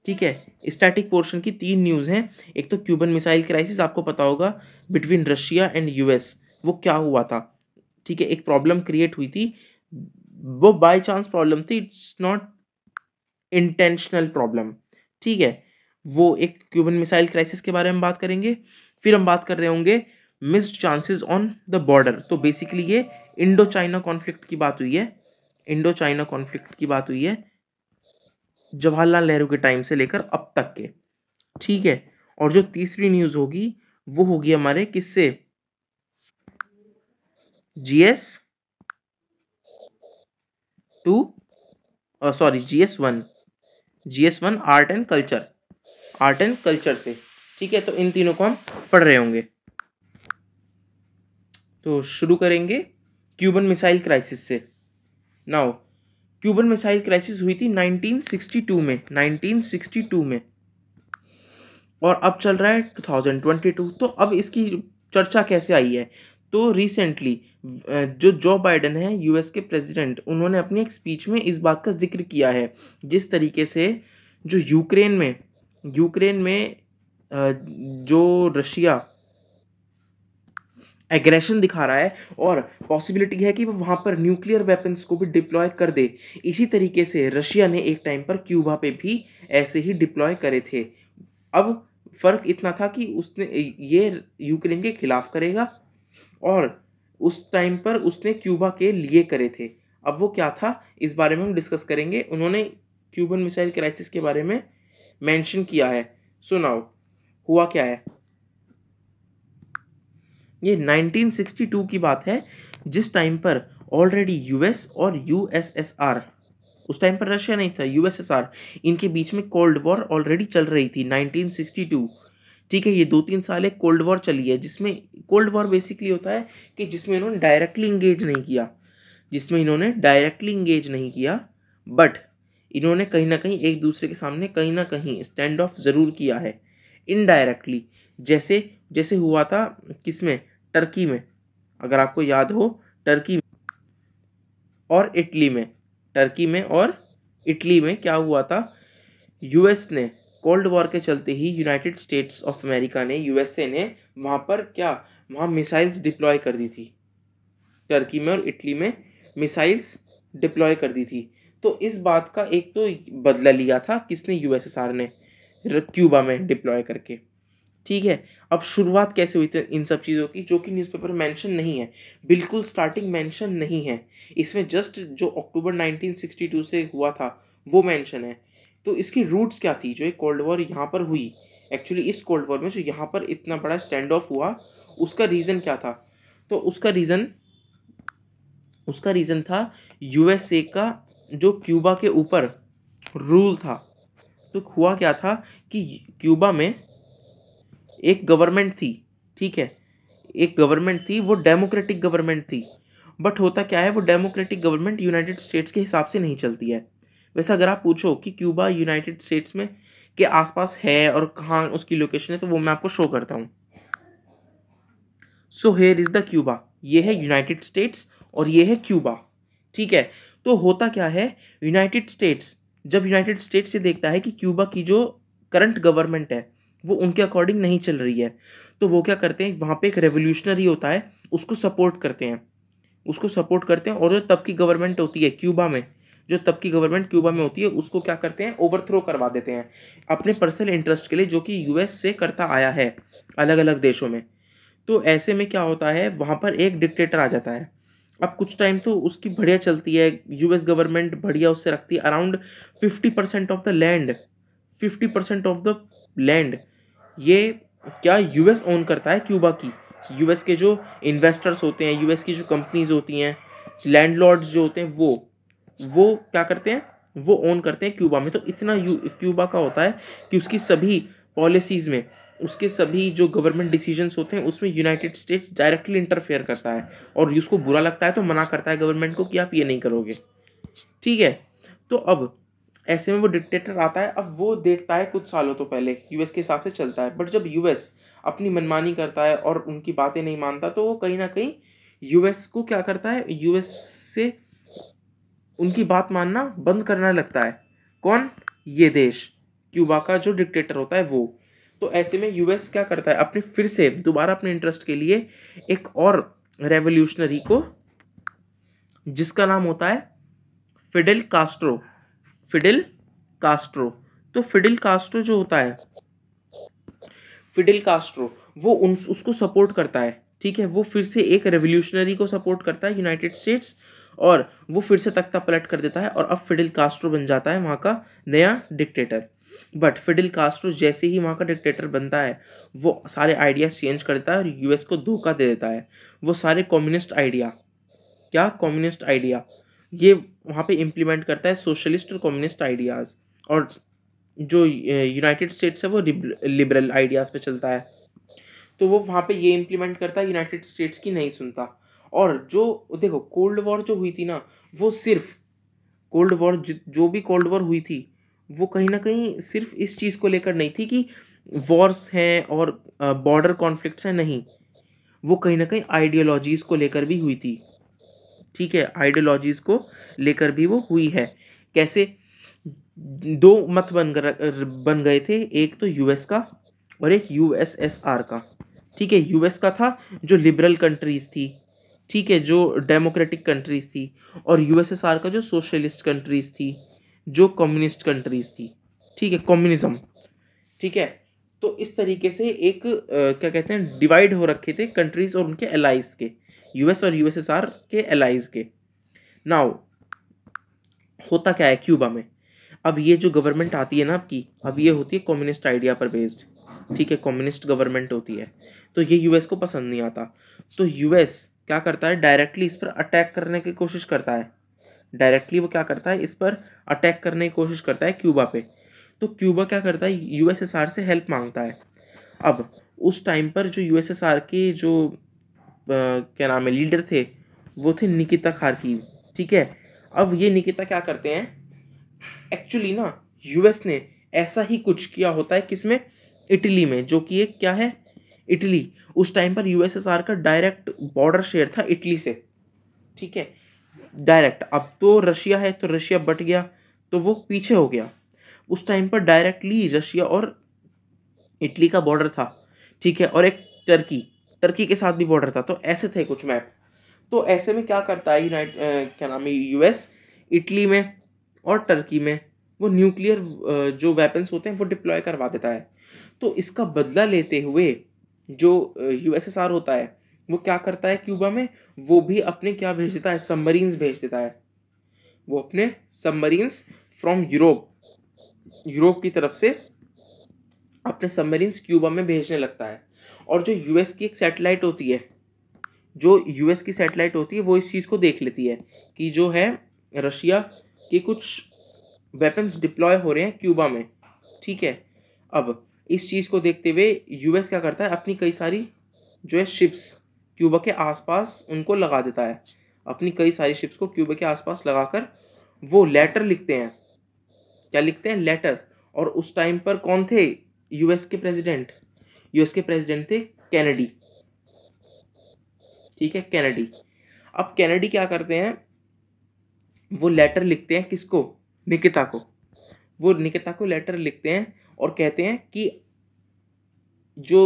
ठीक है स्टैटिक पोर्शन की तीन न्यूज़ हैं एक तो क्यूबन मिसाइल क्राइसिस आपको पता होगा बिटवीन रशिया एंड यूएस वो क्या हुआ था ठीक है एक प्रॉब्लम क्रिएट हुई थी वो बाय चांस प्रॉब्लम थी इट्स नॉट इंटेंशनल प्रॉब्लम ठीक है वो एक क्यूबन मिसाइल क्राइसिस के बारे में बात करेंगे फिर हम बात कर रहे होंगे missed chances on the border तो बेसिकली ये इंडो चाइना कॉन्फ्लिक्ट की बात हुई है इंडो चाइना कॉन्फ्लिक्ट की बात हुई है जवाहरलाल नेहरू के टाइम से लेकर अब तक के ठीक है और जो तीसरी न्यूज होगी वो होगी हमारे किससे GS two sorry GS one GS one art and culture art and culture से ठीक है तो इन तीनों को हम पढ़ रहे होंगे तो शुरू करेंगे क्यूबन मिसाइल क्राइसिस से नाउ क्यूबन मिसाइल क्राइसिस हुई थी 1962 में 1962 में और अब चल रहा है 2022 तो अब इसकी चर्चा कैसे आई है तो रिसेंटली जो जो बाइडन है यूएस के प्रेसिडेंट उन्होंने अपनी एक स्पीच में इस बात का जिक्र किया है जिस तरीके से जो यूक्रेन में यूक्रेन में जो रशिया एग्रेशन दिखा रहा है और पॉसिबिलिटी है कि वो वहाँ पर न्यूक्लियर वेपन्स को भी डिप्लॉय कर दे इसी तरीके से रशिया ने एक टाइम पर क्यूबा पे भी ऐसे ही डिप्लॉय करे थे अब फ़र्क इतना था कि उसने ये यूक्रेन के खिलाफ करेगा और उस टाइम पर उसने क्यूबा के लिए करे थे अब वो क्या था इस बारे में हम डिस्कस करेंगे उन्होंने क्यूबन मिसाइल क्राइसिस के बारे में मेंशन किया है सुनाओ हुआ क्या है ये 1962 की बात है जिस टाइम पर ऑलरेडी यूएस और यूएसएसआर उस टाइम पर रशिया नहीं था यूएसएसआर इनके बीच में कोल्ड वॉर ऑलरेडी चल रही थी 1962 ठीक है ये दो तीन साल एक कोल्ड वॉर चली है जिसमें कोल्ड वॉर बेसिकली होता है कि जिसमें इन्होंने डायरेक्टली इंगेज नहीं किया जिसमें इन्होंने डायरेक्टली इंगेज नहीं किया बट इन्होंने कहीं ना कहीं एक दूसरे के सामने कहीं ना कहीं स्टैंड ऑफ ज़रूर किया है इनडायरेक्टली जैसे जैसे हुआ था किसमें टर्की में अगर आपको याद हो टर्की और इटली में टर्की में और इटली में क्या हुआ था यूएस ने कोल्ड वॉर के चलते ही यूनाइटेड स्टेट्स ऑफ अमेरिका ने यूएसए ने वहाँ पर क्या वहाँ मिसाइल्स डिप्लॉय कर दी थी टर्की में और इटली में मिसाइल्स डिप्लॉय कर दी थी तो इस बात का एक तो बदला लिया था किसने यूएसएसआर ने क्यूबा में डिप्लॉय करके ठीक है अब शुरुआत कैसे हुई थी इन सब चीज़ों की जो कि न्यूज़पेपर मेंशन नहीं है बिल्कुल स्टार्टिंग मेंशन नहीं है इसमें जस्ट जो अक्टूबर 1962 से हुआ था वो मेंशन है तो इसकी रूट्स क्या थी जो एक कोल्ड वॉर यहाँ पर हुई एक्चुअली इस कोल्ड वॉर में जो यहाँ पर इतना बड़ा स्टैंड ऑफ हुआ उसका रीज़न क्या था तो उसका रीज़न उसका रीज़न था यूएसए का जो क्यूबा के ऊपर रूल था तो हुआ क्या था कि क्यूबा में एक गवर्नमेंट थी ठीक है एक गवर्नमेंट थी वो डेमोक्रेटिक गवर्नमेंट थी बट होता क्या है वो डेमोक्रेटिक गवर्नमेंट यूनाइटेड स्टेट्स के हिसाब से नहीं चलती है वैसे अगर आप पूछो कि क्यूबा यूनाइटेड स्टेट्स में के आसपास है और कहाँ उसकी लोकेशन है तो वो मैं आपको शो करता हूँ so here is the Cuba ये है यूनाइटेड स्टेट्स और ये है क्यूबा ठीक है तो होता क्या है यूनाइटेड स्टेट्स जब यूनाइटेड स्टेट्स ये देखता है कि क्यूबा की जो करंट गवर्नमेंट है वो उनके अकॉर्डिंग नहीं चल रही है तो वो क्या करते हैं वहाँ पे एक रेवोल्यूशनरी होता है उसको सपोर्ट करते हैं उसको सपोर्ट करते हैं और जो तब की गवर्नमेंट होती है क्यूबा में जो तब की गवर्नमेंट क्यूबा में होती है उसको क्या करते हैं ओवरथ्रो करवा देते हैं अपने पर्सनल इंटरेस्ट के लिए जो कि यूएस से करता आया है अलग अलग देशों में तो ऐसे में क्या होता है वहाँ पर एक डिक्टेटर आ जाता है अब कुछ टाइम तो उसकी बढ़िया चलती है यूएस गवर्नमेंट बढ़िया उससे रखती है around fifty percent of the land fifty percent of the land ये क्या यूएस ओन करता है क्यूबा की यूएस के जो इन्वेस्टर्स होते हैं यूएस की जो कंपनीज होती हैं लैंडलॉर्ड्स जो होते हैं वो वो क्या करते हैं वो ओन करते हैं क्यूबा में तो इतना क्यूबा का होता है कि उसकी सभी पॉलिसीज़ में उसके सभी जो गवर्नमेंट डिसीजंस होते हैं उसमें यूनाइटेड स्टेट्स डायरेक्टली इंटरफेयर करता है और उसको बुरा लगता है तो मना करता है गवर्नमेंट को कि आप ये नहीं करोगे ठीक है तो अब ऐसे में वो डिक्टेटर आता है अब वो देखता है कुछ सालों तो पहले यूएस के हिसाब से चलता है बट जब यूएस अपनी मनमानी करता है और उनकी बातें नहीं मानता तो वो कहीं ना कहीं यूएस को क्या करता है यूएस से उनकी बात मानना बंद करना लगता है कौन ये देश क्यूबा का जो डिक्टेटर होता है वो तो ऐसे में यूएस क्या करता है अपने फिर से दोबारा अपने इंटरेस्ट के लिए एक और रेवोल्यूशनरी को जिसका नाम होता है फिडेल कास्ट्रो फिडिल कास्ट्रो तो फिडिल कास्ट्रो जो होता है फिडिल कास्ट्रो वो उन उसको सपोर्ट करता है ठीक है वो फिर से एक रेवोल्यूशनरी को सपोर्ट करता है यूनाइटेड स्टेट्स और वो फिर से तख्ता पलट कर देता है और अब फिडिल कास्ट्रो बन जाता है वहाँ का नया डिक्टेटर बट फिडिल कास्ट्रो जैसे ही वहाँ का डिक्टेटर बनता है वो सारे आइडियाज़ चेंज कर देता है और यूएस को धोखा दे देता है वो सारे कम्युनिस्ट आइडिया क्या कम्युनिस्ट आइडिया ये वहाँ पे इम्प्लीमेंट करता है सोशलिस्ट और कम्युनिस्ट आइडियाज़ और जो यूनाइटेड स्टेट्स है वो लिबरल आइडियाज़ पे चलता है तो वो वहाँ पे ये इम्प्लीमेंट करता है यूनाइटेड स्टेट्स की नहीं सुनता और जो देखो कोल्ड वॉर जो हुई थी ना वो सिर्फ कोल्ड वॉर जो भी कोल्ड वॉर हुई थी वो कहीं ना कहीं सिर्फ इस चीज़ को लेकर नहीं थी कि वॉर्स हैं और बॉर्डर कॉन्फ्लिक्ट्स हैं नहीं वो कहीं ना कहीं आइडियोलॉजीज़ को लेकर भी हुई थी ठीक है आइडियोलॉजीज़ को लेकर भी वो हुई है कैसे दो मत बन बन गए थे एक तो यूएस का और एक यूएसएसआर का ठीक है यूएस का था जो लिबरल कंट्रीज़ थी ठीक है जो डेमोक्रेटिक कंट्रीज़ थी और यूएसएसआर का जो सोशलिस्ट कंट्रीज़ थी जो कम्युनिस्ट कंट्रीज़ थी ठीक है कम्युनिज़्म ठीक है तो इस तरीके से एक आ, क्या कहते हैं डिवाइड हो रखे थे कंट्रीज़ और उनके एलाइज के यूएस और यूएसएसआर के एलाइज के नाउ होता क्या है क्यूबा में अब ये जो गवर्नमेंट आती है ना आपकी अब ये होती है कम्युनिस्ट आइडिया पर बेस्ड ठीक है कम्युनिस्ट गवर्नमेंट होती है तो ये यूएस को पसंद नहीं आता तो यूएस क्या करता है डायरेक्टली इस पर अटैक करने की कोशिश करता है डायरेक्टली वो क्या करता है इस पर अटैक करने की कोशिश करता है क्यूबा पे तो क्यूबा क्या करता है यूएसएसआर से हेल्प मांगता है अब उस टाइम पर जो यूएसएसआर के जो क्या नाम है लीडर थे वो थे निकिता खारकीव ठीक है अब ये निकिता क्या करते हैं एक्चुअली ना यूएस ने ऐसा ही कुछ किया होता है किसमें इटली में जो कि एक क्या है इटली उस टाइम पर यूएसएसआर का डायरेक्ट बॉर्डर शेयर था इटली से ठीक है डायरेक्ट अब तो रशिया है तो रशिया बट गया तो वो पीछे हो गया उस टाइम पर डायरेक्टली रशिया और इटली का बॉर्डर था ठीक है और एक टर्की टर्की के साथ भी बॉर्डर था तो ऐसे थे कुछ मैप तो ऐसे में क्या करता है यूनाइट क्या नाम है यूएस इटली में और टर्की में वो न्यूक्लियर जो वेपन्स होते हैं वो डिप्लॉय करवा देता है तो इसका बदला लेते हुए जो यूएसएसआर होता है वो क्या करता है क्यूबा में वो भी अपने क्या भेज देता है सबमरीन्स भेज देता है वो अपने सबमरीन्स फ्रॉम यूरोप यूरोप की तरफ से अपने सबमरीन्स क्यूबा में भेजने लगता है और जो यूएस की एक सैटेलाइट होती है जो यूएस की सैटेलाइट होती है वो इस चीज़ को देख लेती है कि जो है रशिया के कुछ वेपन्स डिप्लॉय हो रहे हैं क्यूबा में ठीक है अब इस चीज़ को देखते हुए यूएस क्या करता है अपनी कई सारी जो है शिप्स क्यूबा के आसपास उनको लगा देता है अपनी कई सारी शिप्स को क्यूबा के आसपास लगाकर वो लेटर लिखते हैं क्या लिखते हैं लेटर और उस टाइम पर कौन थे यूएस के प्रेसिडेंट यूएस के प्रेसिडेंट थे कैनेडी ठीक है कैनेडी अब कैनेडी क्या करते हैं वो लेटर लिखते हैं किसको निकिता को वो निकिता को लेटर लिखते हैं और कहते हैं कि जो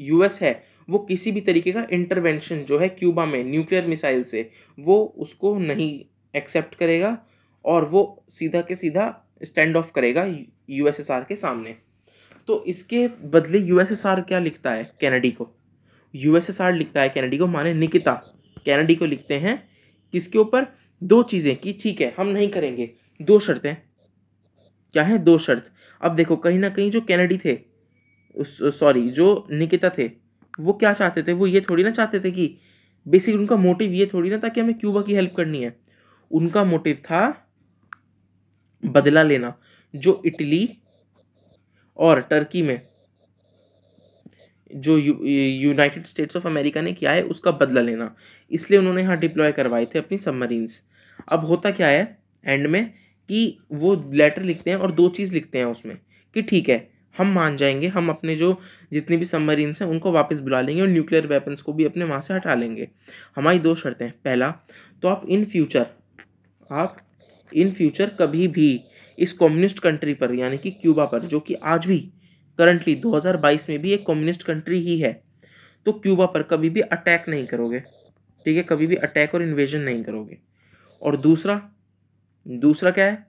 यूएस है वो किसी भी तरीके का इंटरवेंशन जो है क्यूबा में न्यूक्लियर मिसाइल से वो उसको नहीं एक्सेप्ट करेगा और वो सीधा के सीधा स्टैंड ऑफ करेगा यूएसएसआर के सामने तो इसके बदले यूएसएसआर क्या लिखता है कैनेडी को यूएसएसआर लिखता है कैनेडी को माने निकिता कैनेडी को लिखते हैं किसके ऊपर दो चीज़ें कि ठीक है हम नहीं करेंगे दो शर्तें क्या है दो शर्त अब देखो कहीं ना कहीं जो कैनेडी थे सॉरी जो निकिता थे वो क्या चाहते थे वो ये थोड़ी ना चाहते थे कि बेसिक उनका मोटिव ये थोड़ी ना था कि हमें क्यूबा की हेल्प करनी है उनका मोटिव था बदला लेना जो इटली और टर्की में जो यूनाइटेड स्टेट्स ऑफ अमेरिका ने किया है उसका बदला लेना इसलिए उन्होंने यहाँ डिप्लॉय करवाए थे अपनी सबमरीन्स अब होता क्या है एंड में कि वो लेटर लिखते हैं और दो चीज़ लिखते हैं उसमें कि ठीक है हम मान जाएंगे हम अपने जो जितनी भी सबमरीन्स हैं उनको वापस बुला लेंगे और न्यूक्लियर वेपन्स को भी अपने वहाँ से हटा लेंगे हमारी दो शर्तें हैं पहला तो आप इन फ्यूचर आप इन फ्यूचर कभी भी इस कम्युनिस्ट कंट्री पर यानी कि क्यूबा पर जो कि आज भी करंटली 2022 में भी एक कम्युनिस्ट कंट्री ही है तो क्यूबा पर कभी भी अटैक नहीं करोगे ठीक है कभी भी अटैक और इन्वेजन नहीं करोगे और दूसरा दूसरा क्या है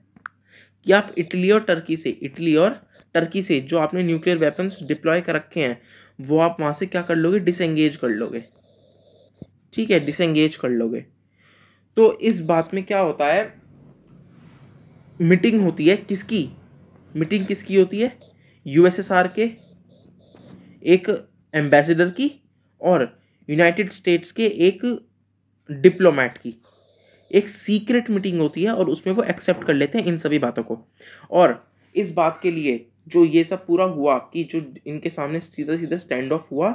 कि आप इटली और टर्की से इटली और टर्की से जो आपने न्यूक्लियर वेपन्स डिप्लॉय कर रखे हैं वो आप वहाँ से क्या कर लोगे डिसंगेज कर लोगे ठीक है डिसंगेज कर लोगे तो इस बात में क्या होता है मीटिंग होती है किसकी मीटिंग किसकी होती है यूएसएसआर के एक एम्बेसडर की और यूनाइटेड स्टेट्स के एक डिप्लोमेट की एक सीक्रेट मीटिंग होती है और उसमें वो एक्सेप्ट कर लेते हैं इन सभी बातों को और इस बात के लिए जो ये सब पूरा हुआ कि जो इनके सामने सीधा सीधा स्टैंड ऑफ हुआ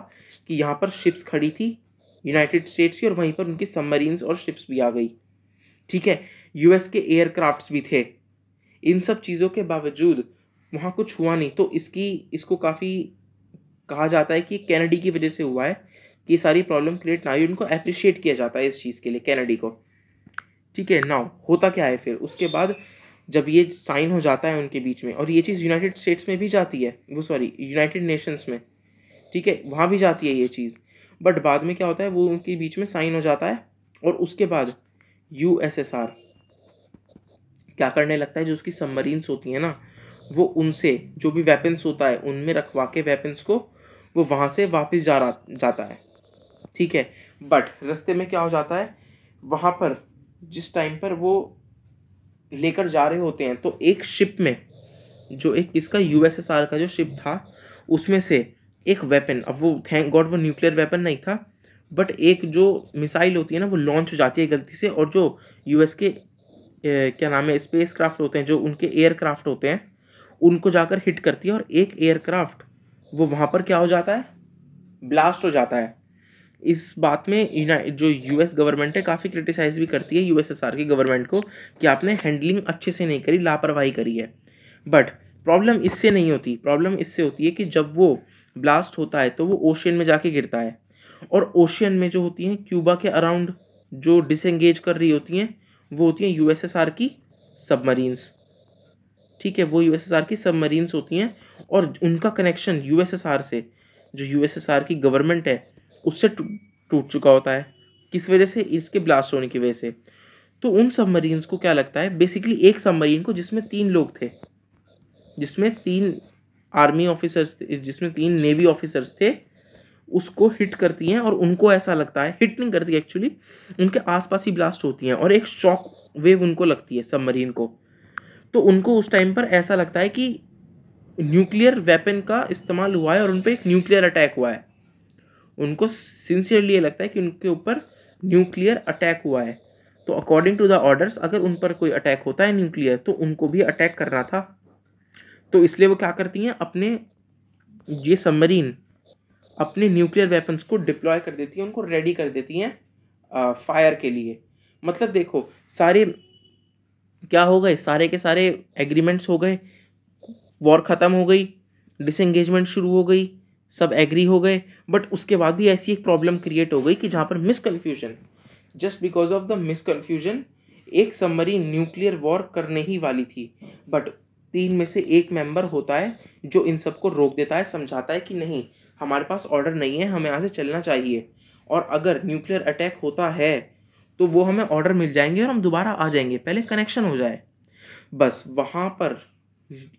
कि यहाँ पर शिप्स खड़ी थी यूनाइटेड स्टेट्स की और वहीं पर उनकी सबमरीन्स और शिप्स भी आ गई ठीक है यूएस के एयरक्राफ्ट्स भी थे इन सब चीज़ों के बावजूद वहाँ कुछ हुआ नहीं तो इसकी इसको काफ़ी कहा जाता है कि कैनेडी की वजह से हुआ है कि सारी प्रॉब्लम क्रिएट ना हुई उनको अप्रिशिएट किया जाता है इस चीज़ के लिए कैनेडी को ठीक है नाउ होता क्या है फिर उसके बाद जब ये साइन हो जाता है उनके बीच में और ये चीज़ यूनाइटेड स्टेट्स में भी जाती है वो सॉरी यूनाइटेड नेशंस में ठीक है वहाँ भी जाती है ये चीज़ बट बाद में क्या होता है वो उनके बीच में साइन हो जाता है और उसके बाद यू एस एस आर क्या करने लगता है जो उसकी सबमरीन्स होती हैं ना वो उनसे जो भी वेपन्स होता है उनमें रखवा के वेपन्स को वो वहाँ से वापस जा रहा जाता है ठीक है बट रस्ते में क्या हो जाता है वहाँ पर जिस टाइम पर वो लेकर जा रहे होते हैं तो एक शिप में जो एक इसका यूएसएसआर का जो शिप था उसमें से एक वेपन अब वो थैंक गॉड वो न्यूक्लियर वेपन नहीं था बट एक जो मिसाइल होती है ना वो लॉन्च हो जाती है गलती से और जो यूएस के क्या नाम है स्पेस क्राफ्ट होते हैं जो उनके एयरक्राफ्ट होते हैं उनको जाकर हिट करती है और एक एयरक्राफ्ट वो वहाँ पर क्या हो जाता है ब्लास्ट हो जाता है इस बात में जो यूएस गवर्नमेंट है काफ़ी क्रिटिसाइज भी करती है यूएसएसआर की गवर्नमेंट को कि आपने हैंडलिंग अच्छे से नहीं करी लापरवाही करी है बट प्रॉब्लम इससे नहीं होती प्रॉब्लम इससे होती है कि जब वो ब्लास्ट होता है तो वो ओशियन में जाके गिरता है और ओशियन में जो होती हैं क्यूबा के अराउंड जो डिसंगेज कर रही होती हैं वो होती हैं यूएसएसआर की सबमरीन्स ठीक है वो यूएसएसआर की सबमरीन्स होती हैं और उनका कनेक्शन यूएसएसआर से जो यूएसएसआर की गवर्नमेंट है उससे टूट चुका होता है किस वजह से इसके ब्लास्ट होने की वजह से तो उन सबमरीन्स को क्या लगता है बेसिकली एक सबमरीन को जिसमें तीन लोग थे जिसमें तीन आर्मी ऑफिसर्स थे जिसमें तीन नेवी ऑफिसर्स थे उसको हिट करती हैं और उनको ऐसा लगता है हिट नहीं करती एक्चुअली उनके आसपास ही ब्लास्ट होती हैं और एक शॉक वेव उनको लगती है सबमरीन को तो उनको उस टाइम पर ऐसा लगता है कि न्यूक्लियर वेपन का इस्तेमाल हुआ है और उन पर एक न्यूक्लियर अटैक हुआ है उनको सिंसियरली ये लगता है कि उनके ऊपर न्यूक्लियर अटैक हुआ है तो अकॉर्डिंग टू द ऑर्डर्स अगर उन पर कोई अटैक होता है न्यूक्लियर तो उनको भी अटैक करना था तो इसलिए वो क्या करती हैं अपने ये सबमरीन अपने न्यूक्लियर वेपन्स को डिप्लॉय कर देती हैं उनको रेडी कर देती हैं फायर के लिए मतलब देखो सारे क्या हो गए सारे के सारे एग्रीमेंट्स हो गए वॉर ख़त्म हो गई डिसंगेजमेंट शुरू हो गई सब एग्री हो गए बट उसके बाद भी ऐसी एक प्रॉब्लम क्रिएट हो गई कि जहाँ पर miss confusion just because of the miss confusion एक सबमरीन न्यूक्लियर वॉर करने ही वाली थी बट तीन में से एक मेंबर होता है जो इन सबको रोक देता है समझाता है कि नहीं हमारे पास ऑर्डर नहीं है हमें यहाँ से चलना चाहिए और अगर न्यूक्लियर अटैक होता है तो वो हमें ऑर्डर मिल जाएंगे और हम दोबारा आ जाएंगे पहले कनेक्शन हो जाए बस वहाँ पर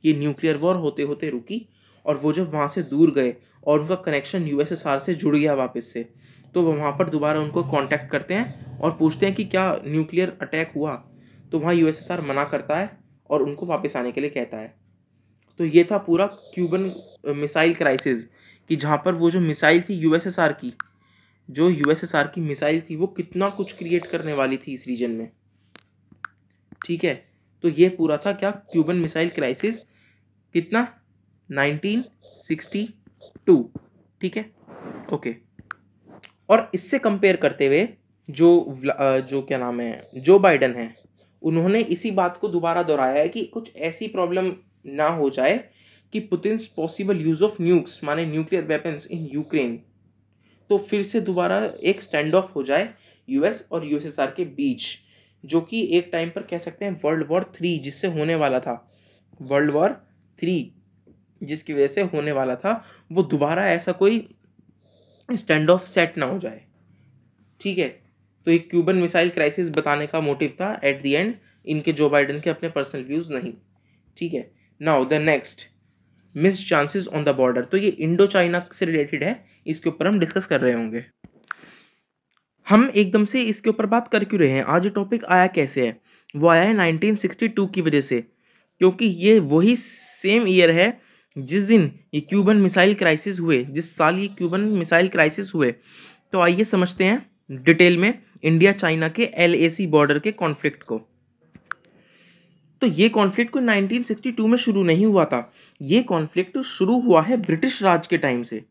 ये न्यूक्लियर वॉर होते होते रुकी और वो जब वहाँ से दूर गए और उनका कनेक्शन यूएसएसआर से जुड़ गया वापस से तो वहाँ पर दोबारा उनको कांटेक्ट करते हैं और पूछते हैं कि क्या न्यूक्लियर अटैक हुआ तो वहाँ यू मना करता है और उनको वापस आने के लिए कहता है तो ये था पूरा क्यूबन मिसाइल क्राइसिस कि जहाँ पर वो जो मिसाइल थी यूएसएसआर की जो यूएसएसआर की मिसाइल थी वो कितना कुछ क्रिएट करने वाली थी इस रीजन में ठीक है तो ये पूरा था क्या क्यूबन मिसाइल क्राइसिस कितना 1962 ठीक है ओके और इससे कंपेयर करते हुए जो जो क्या नाम है जो बाइडन है उन्होंने इसी बात को दोबारा दोहराया है कि कुछ ऐसी प्रॉब्लम ना हो जाए कि Putin's possible use of nukes माने न्यूक्लियर वेपन्स इन यूक्रेन तो फिर से दोबारा एक स्टैंड ऑफ हो जाए यूएस और यूएसएसआर के बीच जो कि एक टाइम पर कह सकते हैं वर्ल्ड वॉर थ्री जिससे होने वाला था वर्ल्ड वॉर थ्री जिसकी वजह से होने वाला था वो दोबारा ऐसा कोई स्टैंड ऑफ सेट ना हो जाए ठीक है तो एक क्यूबन मिसाइल क्राइसिस बताने का मोटिव था एट दी एंड इनके जो बाइडन के अपने पर्सनल व्यूज़ नहीं ठीक है now the next miss chances on the border तो ये इंडो चाइना से रिलेटेड है इसके ऊपर हम डिस्कस कर रहे होंगे हम एकदम से इसके ऊपर बात कर क्यों रहे हैं आज ये टॉपिक आया कैसे है वो आया है नाइनटीन की वजह से क्योंकि ये वही सेम ईयर है जिस दिन ये क्यूबन मिसाइल क्राइसिस हुए जिस साल ये क्यूबन मिसाइल क्राइसिस हुए तो आइए समझते हैं डिटेल में इंडिया चाइना के एल बॉर्डर के कॉन्फ्लिक्ट को तो ये कॉन्फ्लिक्ट को 1962 में शुरू नहीं हुआ था ये कॉन्फ्लिक्ट शुरू हुआ है ब्रिटिश राज के टाइम से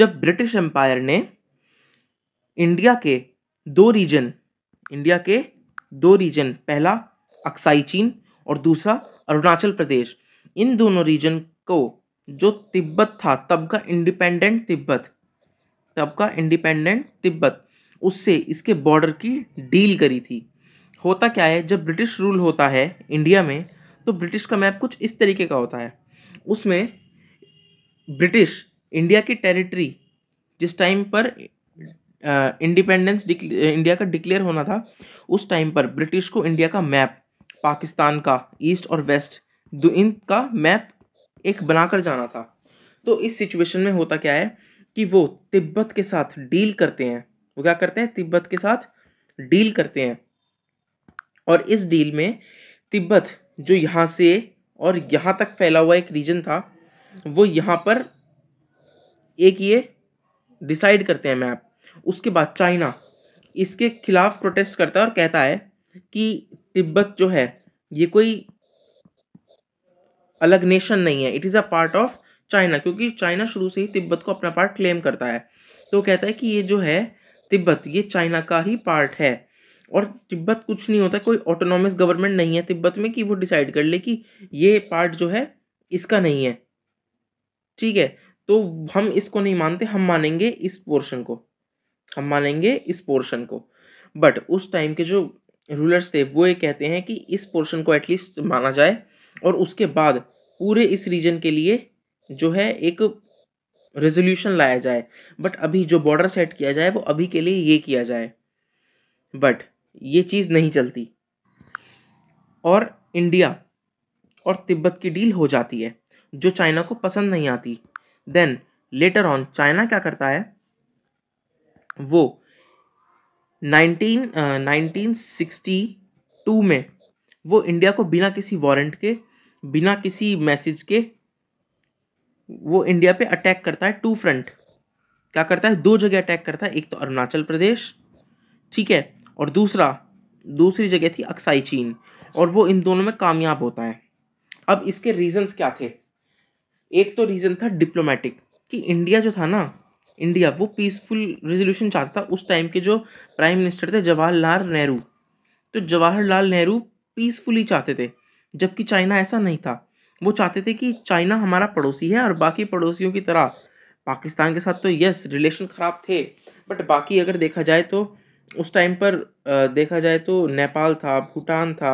जब ब्रिटिश एम्पायर ने इंडिया के दो रीजन इंडिया के दो रीजन पहला अक्साई चीन और दूसरा अरुणाचल प्रदेश इन दोनों रीजन को जो तिब्बत था तब का इंडिपेंडेंट तिब्बत तब का इंडिपेंडेंट तिब्बत उससे इसके बॉर्डर की डील करी थी होता क्या है जब ब्रिटिश रूल होता है इंडिया में तो ब्रिटिश का मैप कुछ इस तरीके का होता है उसमें ब्रिटिश इंडिया की टेरिटरी जिस टाइम पर इंडिपेंडेंस इंडिया का डिक्लेयर होना था उस टाइम पर ब्रिटिश को इंडिया का मैप पाकिस्तान का ईस्ट और वेस्ट दो इन का मैप एक बनाकर जाना था तो इस सिचुएशन में होता क्या है कि वो तिब्बत के साथ डील करते हैं वो क्या करते हैं तिब्बत के साथ डील करते हैं और इस डील में तिब्बत जो यहाँ से और यहाँ तक फैला हुआ एक रीजन था वो यहाँ पर एक ये डिसाइड करते हैं मैप उसके बाद चाइना इसके खिलाफ प्रोटेस्ट करता है और कहता है कि तिब्बत जो है ये कोई अलग नेशन नहीं है it is a part of China क्योंकि चाइना शुरू से ही तिब्बत को अपना पार्ट क्लेम करता है तो कहता है कि ये जो है तिब्बत ये चाइना का ही पार्ट है और तिब्बत कुछ नहीं होता कोई ऑटोनॉमस गवर्नमेंट नहीं है तिब्बत में कि वो डिसाइड कर ले कि ये पार्ट जो है इसका नहीं है ठीक है तो हम इसको नहीं मानते हम मानेंगे इस पोर्शन को हम मानेंगे इस पोर्शन को बट उस टाइम के जो रूलर्स थे वो ये कहते हैं कि इस पोर्शन को एटलीस्ट माना जाए और उसके बाद पूरे इस रीजन के लिए जो है एक रेजोल्यूशन लाया जाए बट अभी जो बॉर्डर सेट किया जाए वो अभी के लिए ये किया जाए बट ये चीज़ नहीं चलती और इंडिया और तिब्बत की डील हो जाती है जो चाइना को पसंद नहीं आती देन लेटर ऑन चाइना क्या करता है वो नाइनटीन नाइनटीन सिक्सटी टू में वो इंडिया को बिना किसी वारंट के बिना किसी मैसेज के वो इंडिया पे अटैक करता है टू फ्रंट क्या करता है दो जगह अटैक करता है एक तो अरुणाचल प्रदेश ठीक है और दूसरा दूसरी जगह थी अक्साई चीन और वो इन दोनों में कामयाब होता है अब इसके रीजंस क्या थे एक तो रीज़न था डिप्लोमेटिक कि इंडिया जो था ना इंडिया वो पीसफुल रेजोल्यूशन चाहता था उस टाइम के जो प्राइम मिनिस्टर थे जवाहरलाल नेहरू तो जवाहरलाल नेहरू पीसफुली चाहते थे जबकि चाइना ऐसा नहीं था वो चाहते थे कि चाइना हमारा पड़ोसी है और बाकी पड़ोसियों की तरह पाकिस्तान के साथ तो यस रिलेशन ख़राब थे बट बाकी अगर देखा जाए तो उस टाइम पर देखा जाए तो नेपाल था भूटान था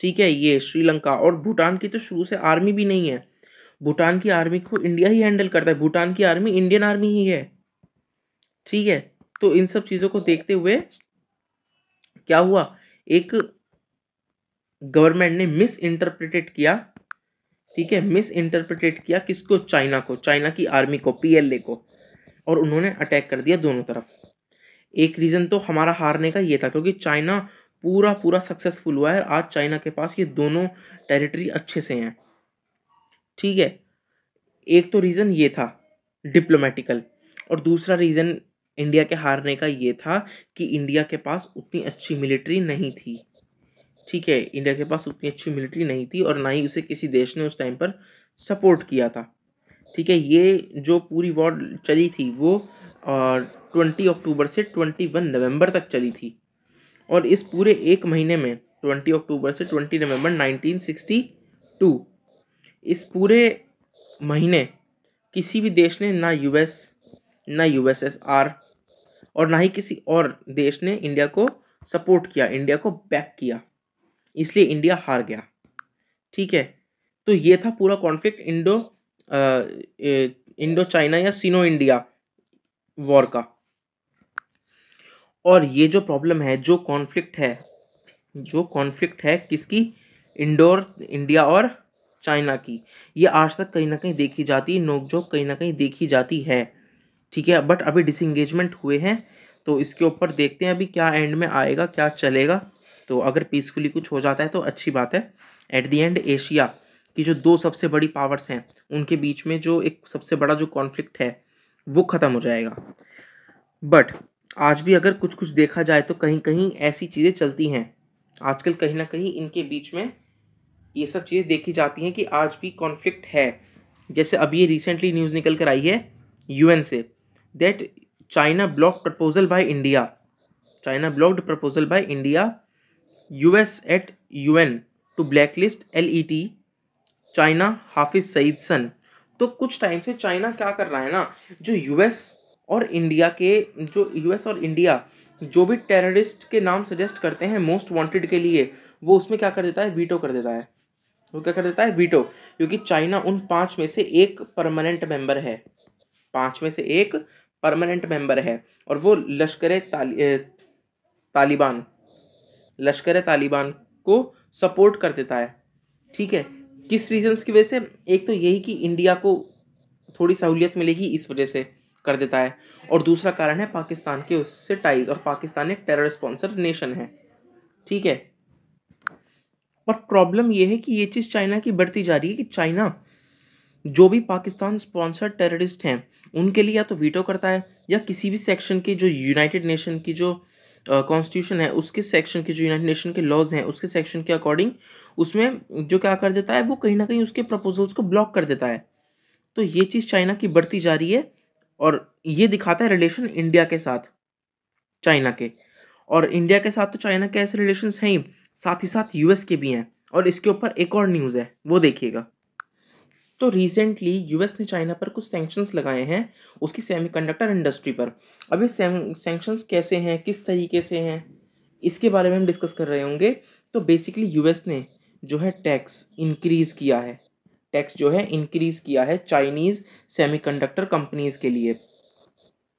ठीक है ये श्रीलंका और भूटान की तो शुरू से आर्मी भी नहीं है भूटान की आर्मी को इंडिया ही हैंडल करता है भूटान की आर्मी इंडियन आर्मी ही है ठीक है तो इन सब चीज़ों को देखते हुए क्या हुआ एक गवर्नमेंट ने मिस इंटरप्रिटेट किया ठीक है मिस इंटरप्रिटेट किया किसको चाइना को चाइना की आर्मी को पीएलए को और उन्होंने अटैक कर दिया दोनों तरफ एक रीज़न तो हमारा हारने का ये था क्योंकि चाइना पूरा पूरा सक्सेसफुल हुआ है आज चाइना के पास ये दोनों टेरिटरी अच्छे से हैं ठीक है एक तो रीज़न ये था डिप्लोमेटिकल और दूसरा रीज़न इंडिया के हारने का ये था कि इंडिया के पास उतनी अच्छी मिलिट्री नहीं थी ठीक है इंडिया के पास उतनी अच्छी मिलिट्री नहीं थी और ना ही उसे किसी देश ने उस टाइम पर सपोर्ट किया था ठीक है ये जो पूरी वॉर चली थी वो ट्वेंटी अक्टूबर से ट्वेंटी वन नवम्बर तक चली थी और इस पूरे एक महीने में ट्वेंटी अक्टूबर से twenty November nineteen sixty two इस पूरे महीने किसी भी देश ने ना यूएस ना यूएसएसआर और ना ही किसी और देश ने इंडिया को सपोर्ट किया इंडिया को बैक किया इसलिए इंडिया हार गया ठीक है तो ये था पूरा कॉन्फ्लिक्ट इंडो इंडो चाइना या सीनो इंडिया वॉर का और ये जो प्रॉब्लम है जो कॉन्फ्लिक्ट है जो कॉन्फ्लिक्ट है किसकी इंडोर इंडिया और चाइना की ये आज तक कहीं ना कहीं देखी जाती है नोकझोंक कहीं ना कहीं देखी जाती है ठीक है बट अभी डिसंगेजमेंट हुए हैं तो इसके ऊपर देखते हैं अभी क्या एंड में आएगा क्या चलेगा तो अगर पीसफुली कुछ हो जाता है तो अच्छी बात है एट दी एंड एशिया की जो दो सबसे बड़ी पावर्स हैं उनके बीच में जो एक सबसे बड़ा जो कॉन्फ्लिक्ट है वो ख़त्म हो जाएगा बट आज भी अगर कुछ कुछ देखा जाए तो कहीं कहीं ऐसी चीज़ें चलती हैं आजकल कहीं ना कहीं इनके बीच में ये सब चीज़ें देखी जाती हैं कि आज भी कॉन्फ्लिक्ट है जैसे अब ये रिसेंटली न्यूज़ निकल कर आई है यूएन से that China block proposal by India China blocked proposal by India US at UN to blacklist LET China Hafiz Saeed son तो कुछ टाइम से चाइना क्या कर रहा है ना जो यूएस और इंडिया के जो यूएस और इंडिया जो भी टेररिस्ट के नाम सजेस्ट करते हैं मोस्ट वांटेड के लिए वो उसमें क्या कर देता है वीटो कर देता है वो क्या कर देता है वीटो क्योंकि चाइना उन पाँच में से एक परमानेंट मेंबर है पाँच में से एक परमानेंट मेंबर है और वो लश्कर तालिबान लश्कर तालिबान को सपोर्ट कर देता है ठीक है किस रीजंस की वजह से एक तो यही कि इंडिया को थोड़ी सहूलियत मिलेगी इस वजह से कर देता है और दूसरा कारण है पाकिस्तान के उससे टाइज और पाकिस्तान एक टेरर स्पॉन्सर नेशन है ठीक है और प्रॉब्लम यह है कि ये चीज़ चाइना की बढ़ती जा रही है कि चाइना जो भी पाकिस्तान स्पॉन्सर टेररिस्ट हैं उनके लिए या तो वीटो करता है या किसी भी सेक्शन के जो यूनाइटेड नेशन की जो कॉन्स्टिट्यूशन है उसके सेक्शन के जो यूनाइटेड नेशन के लॉज हैं उसके सेक्शन के अकॉर्डिंग उसमें जो क्या कर देता है वो कहीं ना कहीं उसके प्रपोजल्स को ब्लॉक कर देता है तो ये चीज़ चाइना की बढ़ती जा रही है और ये दिखाता है रिलेशन इंडिया के साथ चाइना के और इंडिया के साथ तो चाइना के ऐसे रिलेशन हैं ही साथ ही साथ यूएस के भी हैं और इसके ऊपर एक और न्यूज़ है वो देखिएगा तो रिसेंटली यूएस ने चाइना पर कुछ सैंक्शंस लगाए हैं उसकी सेमीकंडक्टर इंडस्ट्री पर अब ये सैंक्शंस कैसे हैं किस तरीके से हैं इसके बारे में हम डिस्कस कर रहे होंगे तो बेसिकली यूएस ने जो है टैक्स इंक्रीज़ किया है टैक्स जो है इंक्रीज़ किया है चाइनीज़ सेमीकंडक्टर कंपनीज़ के लिए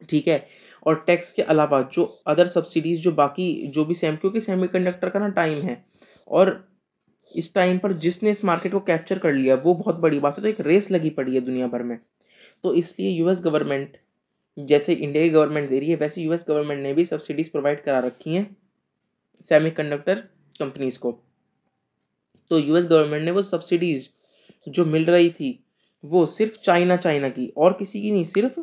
ठीक है और टैक्स के अलावा जो अदर सब्सिडीज़ जो बाकी जो भी सेम क्योंकि सेमीकंडक्टर का ना टाइम है और इस टाइम पर जिसने इस मार्केट को कैप्चर कर लिया वो बहुत बड़ी बात है तो एक रेस लगी पड़ी है दुनिया भर में तो इसलिए यूएस गवर्नमेंट जैसे इंडिया की गवर्नमेंट दे रही है वैसे यूएस गवर्नमेंट ने भी सब्सिडीज़ प्रोवाइड करा रखी हैं सेमीकंडक्टर कंपनीज़ को तो यूएस गवर्नमेंट ने वो सब्सिडीज़ जो मिल रही थी वो सिर्फ चाइना चाइना की और किसी की नहीं सिर्फ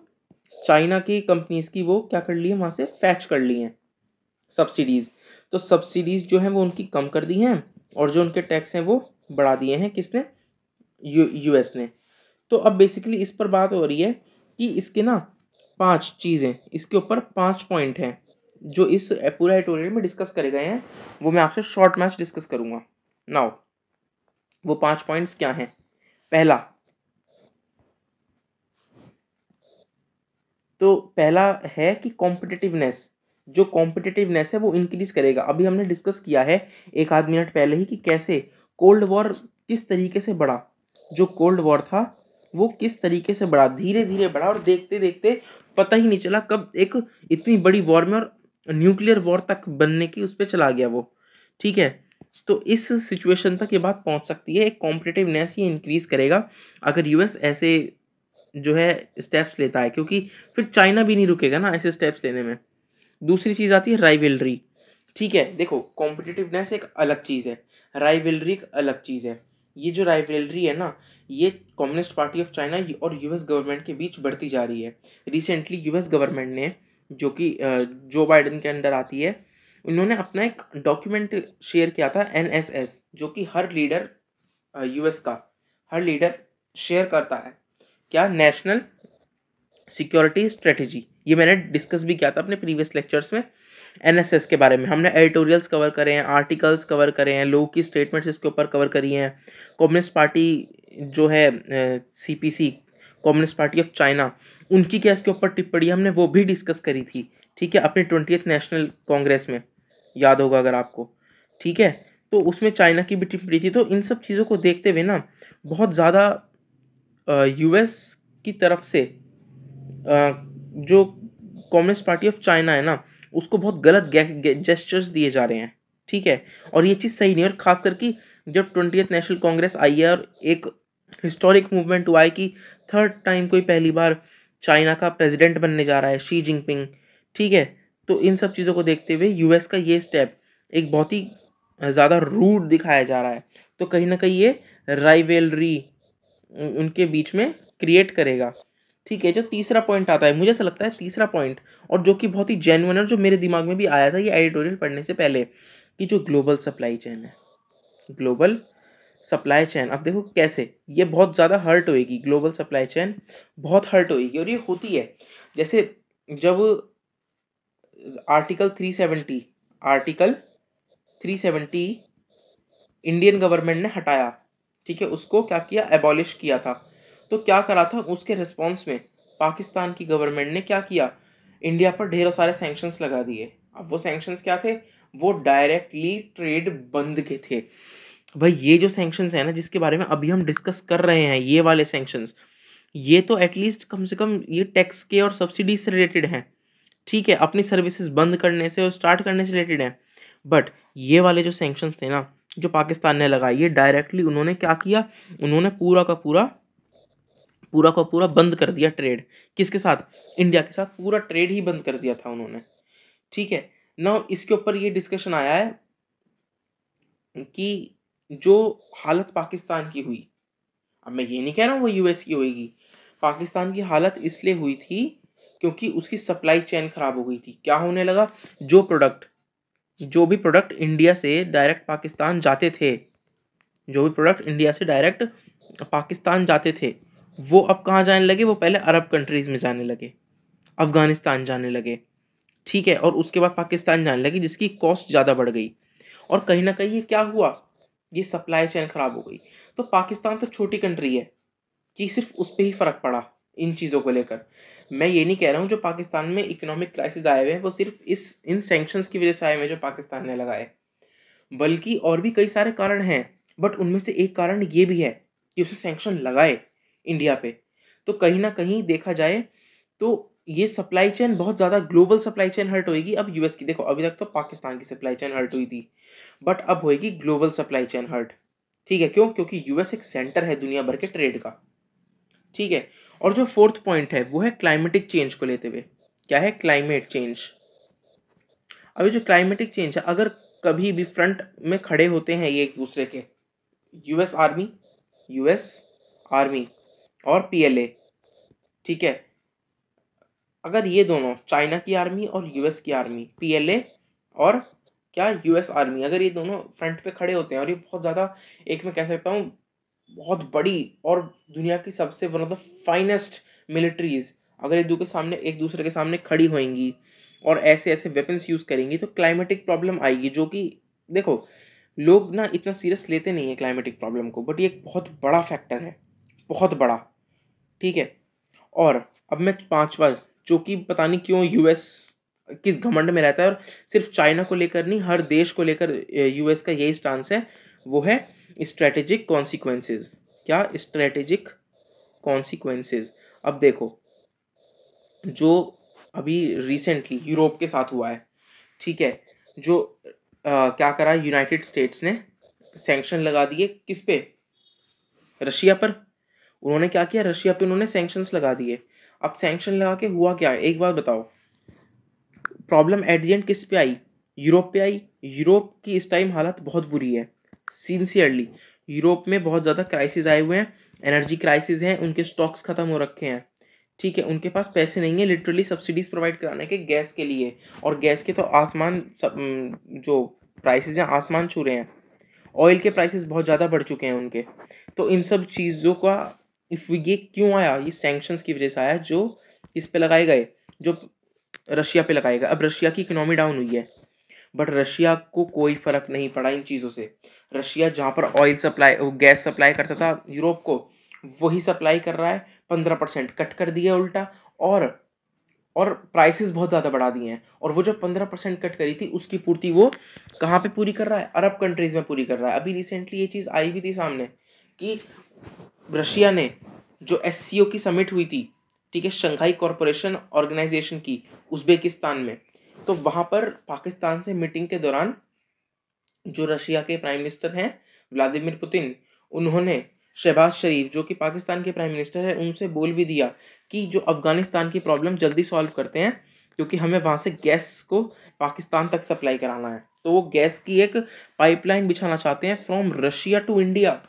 चाइना की कंपनीज़ की वो क्या कर ली है वहाँ से फैच कर ली हैं सब्सिडीज़ तो सब्सिडीज़ जो हैं वो उनकी कम कर दी हैं और जो उनके टैक्स हैं वो बढ़ा दिए हैं किसने यू यूएस ने तो अब बेसिकली इस पर बात हो रही है कि इसके ना पांच चीज़ें इसके ऊपर पांच पॉइंट हैं जो इस पूरा एडिटोरियल में डिस्कस करे गए हैं वो मैं आपसे शॉर्ट मैच डिस्कस करूँगा नाउ वो पांच पॉइंट्स क्या हैं पहला तो पहला है कि कॉम्पिटिटिवनेस जो कॉम्पिटिटिवनेस है वो इंक्रीज करेगा अभी हमने डिस्कस किया है एक आध मिनट पहले ही कि कैसे कोल्ड वॉर किस तरीके से बढ़ा जो कोल्ड वॉर था वो किस तरीके से बढ़ा धीरे धीरे बढ़ा और देखते देखते पता ही नहीं चला कब एक इतनी बड़ी वॉर में और न्यूक्लियर वॉर तक बनने की उस पर चला गया वो ठीक है तो इस सिचुएशन तक ये बात पहुंच सकती है एक कॉम्पिटिटिवनेस ये इंक्रीज करेगा अगर यूएस ऐसे जो है स्टेप्स लेता है क्योंकि फिर चाइना भी नहीं रुकेगा ना ऐसे स्टेप्स लेने में दूसरी चीज़ आती है राइवलरी ठीक है देखो कॉम्पिटिटिवनेस एक अलग चीज़ है राइवलरी एक अलग चीज़ है ये जो राइवलरी है ना ये कम्युनिस्ट पार्टी ऑफ चाइना और यूएस गवर्नमेंट के बीच बढ़ती जा रही है रिसेंटली यूएस गवर्नमेंट ने जो कि जो बाइडन के अंडर आती है उन्होंने अपना एक डॉक्यूमेंट शेयर किया था एन जो कि हर लीडर यूएस का हर लीडर शेयर करता है क्या नेशनल सिक्योरिटी स्ट्रेटजी ये मैंने डिस्कस भी किया था अपने प्रीवियस लेक्चर्स में एन के बारे में हमने एडिटोरियल्स कवर करे हैं आर्टिकल्स कवर करे हैं लोगों की स्टेटमेंट्स इसके ऊपर कवर करी हैं कम्युनिस्ट पार्टी जो है C communist party of China उनकी क्या इसके ऊपर टिप्पणी हमने वो भी डिस्कस करी थी ठीक है अपने ट्वेंटी नेशनल कांग्रेस में याद होगा अगर आपको ठीक है तो उसमें चाइना की भी टिप्पणी थी तो इन सब चीज़ों को देखते हुए ना बहुत ज़्यादा यूएस की तरफ से आ, जो कम्युनिस्ट पार्टी ऑफ चाइना है ना उसको बहुत गलत जेस्टर्स दिए जा रहे हैं ठीक है और ये चीज़ सही नहीं और खास करके जब ट्वेंटी नेशनल कांग्रेस आई है और एक हिस्टोरिक मूवमेंट हुआ है कि थर्ड टाइम कोई पहली बार चाइना का प्रेसिडेंट बनने जा रहा है शी जिनपिंग ठीक है तो इन सब चीज़ों को देखते हुए यूएस का ये स्टेप एक बहुत ही ज़्यादा रूड दिखाया जा रहा है तो कहीं ना कहीं ये राइवेलरी उनके बीच में क्रिएट करेगा ठीक है जो तीसरा पॉइंट आता है मुझे ऐसा लगता है तीसरा पॉइंट और जो कि बहुत ही जेनुअन और जो मेरे दिमाग में भी आया था ये एडिटोरियल पढ़ने से पहले कि जो ग्लोबल सप्लाई चेन है ग्लोबल सप्लाई चैन अब देखो कैसे ये बहुत ज़्यादा हर्ट होएगी ग्लोबल सप्लाई चैन बहुत हर्ट होएगी और ये होती है जैसे जब article three seventy article three seventy Indian government ने हटाया ठीक है उसको क्या किया एबॉलिश किया था तो क्या करा था उसके रिस्पॉन्स में पाकिस्तान की गवर्नमेंट ने क्या किया इंडिया पर ढेरों सारे सेंक्शंस लगा दिए अब वो सैंक्शंस क्या थे वो डायरेक्टली ट्रेड बंद के थे भाई ये जो सेंक्शंस है ना जिसके बारे में अभी हम डिस्कस कर रहे हैं ये वाले सैंक्शंस ये तो एटलीस्ट कम से कम ये टैक्स के और सब्सिडी से रिलेटेड हैं ठीक है अपनी सर्विसेज बंद करने से और स्टार्ट करने से रिलेटेड हैं बट ये वाले जो सेंक्शंस थे ना जो पाकिस्तान ने लगाए ये डायरेक्टली उन्होंने क्या किया उन्होंने पूरा का पूरा पूरा का पूरा बंद कर दिया ट्रेड किसके साथ इंडिया के साथ पूरा ट्रेड ही बंद कर दिया था उन्होंने ठीक है ना इसके ऊपर ये डिस्कशन आया है कि जो हालत पाकिस्तान की हुई अब मैं ये नहीं कह रहा हूँ वो यूएस की होगी पाकिस्तान की हालत इसलिए हुई थी क्योंकि उसकी सप्लाई चेन खराब हो गई थी क्या होने लगा जो प्रोडक्ट जो भी प्रोडक्ट इंडिया से डायरेक्ट पाकिस्तान जाते थे जो भी प्रोडक्ट इंडिया से डायरेक्ट पाकिस्तान जाते थे वो अब कहाँ जाने लगे वो पहले अरब कंट्रीज़ में जाने लगे अफ़गानिस्तान जाने लगे ठीक है और उसके बाद पाकिस्तान जाने लगे जिसकी कॉस्ट ज़्यादा बढ़ गई और कहीं ना कहीं ये क्या हुआ ये सप्लाई चैन ख़राब हो गई तो पाकिस्तान तो छोटी कंट्री है कि सिर्फ उस पर ही फ़र्क पड़ा इन चीज़ों को लेकर मैं ये नहीं कह रहा हूँ जो पाकिस्तान में इकोनॉमिक क्राइसिस आए हुए हैं वो सिर्फ इस इन सेंक्शन की वजह से आए हुए हैं जो पाकिस्तान ने लगाए बल्कि और भी कई सारे कारण हैं बट उनमें से एक कारण ये भी है कि उसे सेंक्शन लगाए इंडिया पे तो कहीं ना कहीं देखा जाए तो ये सप्लाई चेन बहुत ज़्यादा ग्लोबल सप्लाई चेन हर्ट होगी अब यूएस की देखो अभी तक तो पाकिस्तान की सप्लाई चेन हर्ट हुई थी बट अब होएगी ग्लोबल सप्लाई चेन हर्ट ठीक है क्यों क्योंकि यूएस एक सेंटर है दुनिया भर के ट्रेड का ठीक है और जो फोर्थ पॉइंट है वो है क्लाइमेटिक चेंज को लेते हुए क्या है क्लाइमेट चेंज अभी जो क्लाइमेटिक चेंज है अगर कभी भी फ्रंट में खड़े होते हैं ये एक दूसरे के यूएस आर्मी यूएस आर्मी और पीएलए ठीक है अगर ये दोनों चाइना की आर्मी और यूएस की आर्मी पीएलए और क्या यूएस आर्मी अगर ये दोनों फ्रंट पे खड़े होते हैं और ये बहुत ज़्यादा एक मैं कह सकता हूँ बहुत बड़ी और दुनिया की सबसे one of the finest militaries अगर ये दो के सामने एक दूसरे के सामने खड़ी होएंगी और ऐसे ऐसे वेपन्स यूज़ करेंगी तो क्लाइमेटिक प्रॉब्लम आएगी जो कि देखो लोग ना इतना सीरियस लेते नहीं है क्लाइमेटिक प्रॉब्लम को बट ये एक बहुत बड़ा फैक्टर है बहुत बड़ा ठीक है और अब मैं पांचवा जो कि पता नहीं क्यों यूएस किस घमंड में रहता है और सिर्फ चाइना को लेकर नहीं हर देश को लेकर यूएस का यही स्टांस है वो है स्ट्रेटेजिक कॉन्सिक्वेंसेज क्या स्ट्रेटेजिक कॉन्सिक्वेंसेज अब देखो जो अभी रिसेंटली यूरोप के साथ हुआ है ठीक है जो आ, क्या करा यूनाइटेड स्टेट्स ने सेंक्शन लगा दिए किस पे रशिया पर उन्होंने क्या किया रशिया पे उन्होंने सेंक्शन लगा दिए अब सेंक्शन लगा के हुआ क्या एक बार बताओ प्रॉब्लम एडजेंट किस पे आई यूरोप पे आई यूरोप की इस टाइम हालत बहुत बुरी है सिंसियरली यूरोप में बहुत ज़्यादा क्राइसिस आए हुए हैं एनर्जी क्राइसिस हैं उनके स्टॉक्स ख़त्म हो रखे हैं ठीक है उनके पास पैसे नहीं है लिटरली सब्सिडीज़ प्रोवाइड कराने के गैस के लिए और गैस के तो आसमान सब जो प्राइसेस हैं आसमान छू रहे हैं ऑयल के प्राइसेस बहुत ज़्यादा बढ़ चुके हैं उनके तो इन सब चीज़ों का इफ ये क्यों आया ये सेंक्शंस की वजह से आया जो इस पे लगाए गए जो रशिया पे लगाए गए अब रशिया की इकोनॉमी डाउन हुई है बट रशिया को कोई फ़र्क नहीं पड़ा इन चीज़ों से रशिया जहाँ पर ऑयल सप्लाई गैस सप्लाई करता था यूरोप को वही सप्लाई कर रहा है पंद्रह परसेंट कट कर दिया उल्टा और और प्राइसेस बहुत ज़्यादा बढ़ा दिए हैं और वो जो पंद्रह परसेंट कट करी थी उसकी पूर्ति वो कहाँ पे पूरी कर रहा है अरब कंट्रीज़ में पूरी कर रहा है अभी रिसेंटली ये चीज़ आई भी थी सामने कि रशिया ने जो एस की समिट हुई थी ठीक है शंघाई कॉरपोरेशन ऑर्गेनाइजेशन की उज्बेकिस्तान में तो वहाँ पर पाकिस्तान से मीटिंग के दौरान जो रशिया के प्राइम मिनिस्टर हैं व्लादिमिर पुतिन उन्होंने शहबाज शरीफ जो कि पाकिस्तान के प्राइम मिनिस्टर हैं उनसे बोल भी दिया कि जो अफ़गानिस्तान की प्रॉब्लम जल्दी सॉल्व करते हैं क्योंकि हमें वहाँ से गैस को पाकिस्तान तक सप्लाई कराना है तो वो गैस की एक पाइपलाइन बिछाना चाहते हैं फ्रॉम रशिया टू इंडिया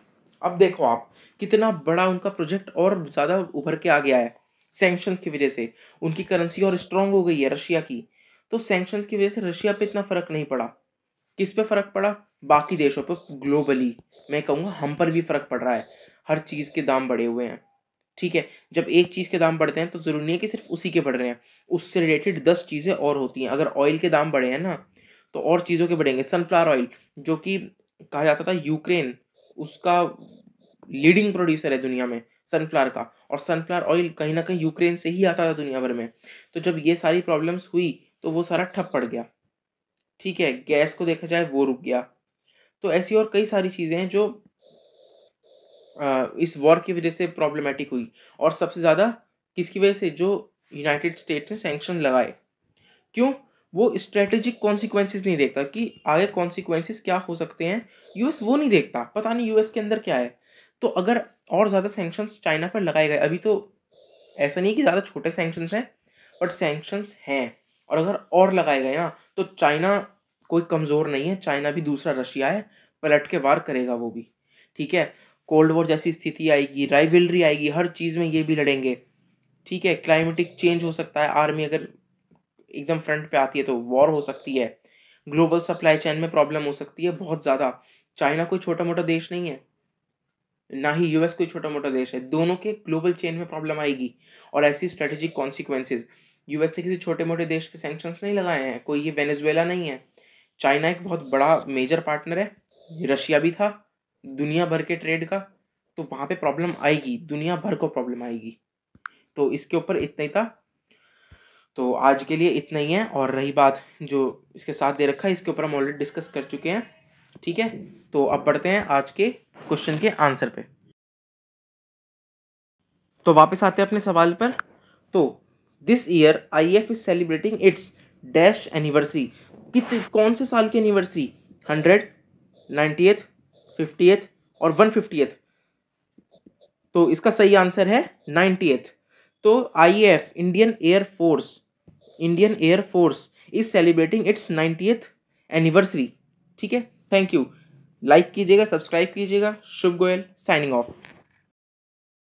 अब देखो आप कितना बड़ा उनका प्रोजेक्ट और ज़्यादा उभर के आ गया है सेंक्शन की वजह से उनकी करेंसी और स्ट्रांग हो गई है रशिया की तो सेंक्शन की वजह से रशिया पे इतना फ़र्क नहीं पड़ा किस पे फ़र्क पड़ा बाकी देशों पर ग्लोबली मैं कहूँगा हम पर भी फ़र्क पड़ रहा है हर चीज़ के दाम बढ़े हुए हैं ठीक है जब एक चीज़ के दाम बढ़ते हैं तो ज़रूरी नहीं है कि सिर्फ उसी के बढ़ रहे हैं उससे रिलेटेड दस चीज़ें और होती हैं अगर ऑयल के दाम बढ़े हैं ना तो और चीज़ों के बढ़ेंगे सनफ्लावर ऑयल जो कि कहा जाता था यूक्रेन उसका लीडिंग प्रोड्यूसर है दुनिया में सनफ्लावर का और सनफ्लावर ऑयल कहीं ना कहीं यूक्रेन से ही आता था दुनिया भर में तो जब ये सारी प्रॉब्लम्स हुई तो वो सारा ठप पड़ गया ठीक है गैस को देखा जाए वो रुक गया तो ऐसी और कई सारी चीज़ें हैं जो इस वॉर की वजह से प्रॉब्लमेटिक हुई और सबसे ज़्यादा किसकी वजह से जो यूनाइटेड स्टेट्स ने सेंक्शन लगाए क्यों वो स्ट्रेटेजिक कॉन्सिक्वेंसिस नहीं देखता कि आगे कॉन्सिक्वेंसिस क्या हो सकते हैं यूएस वो नहीं देखता पता नहीं यूएस के अंदर क्या है तो अगर और ज़्यादा सेंक्शन चाइना पर लगाए गए अभी तो ऐसा नहीं कि ज़्यादा छोटे सेंक्शन हैं बट सेंक्शन हैं और अगर और लगाए गए ना तो चाइना कोई कमज़ोर नहीं है चाइना भी दूसरा रशिया है पलट के वार करेगा वो भी ठीक है कोल्ड वॉर जैसी स्थिति आएगी राइवलरी आएगी हर चीज़ में ये भी लड़ेंगे ठीक है क्लाइमेटिक चेंज हो सकता है आर्मी अगर एकदम फ्रंट पे आती है तो वॉर हो सकती है ग्लोबल सप्लाई चैन में प्रॉब्लम हो सकती है बहुत ज़्यादा चाइना कोई छोटा मोटा देश नहीं है ना ही यूएस कोई छोटा मोटा देश है दोनों के ग्लोबल चेन में प्रॉब्लम आएगी और ऐसी स्ट्रेटेजिक कॉन्सिक्वेंसेज यूएस ने किसी छोटे मोटे देश पे सेंक्शंस नहीं लगाए हैं कोई ये वेनेजुएला नहीं है चाइना एक बहुत बड़ा मेजर पार्टनर है रशिया भी था दुनिया भर के ट्रेड का तो वहाँ पे प्रॉब्लम आएगी दुनिया भर को प्रॉब्लम आएगी तो इसके ऊपर इतना ही था तो आज के लिए इतना ही है और रही बात जो इसके साथ दे रखा है इसके ऊपर हम ऑलरेडी डिस्कस कर चुके हैं ठीक है तो अब बढ़ते हैं आज के क्वेश्चन के आंसर पे तो वापस आते हैं अपने सवाल पर तो this year I F is celebrating its dash anniversary कित कौन से साल की एनिवर्सरी हंड्रेड नाइन्टीथ एथ और वन फिफ्टी तो इसका सही आंसर है एथ तो I F Indian air force Indian air force is celebrating its ninetieth anniversary ठीक है थैंक यू लाइक कीजिएगा सब्सक्राइब कीजिएगा शुभ गोयल साइनिंग ऑफ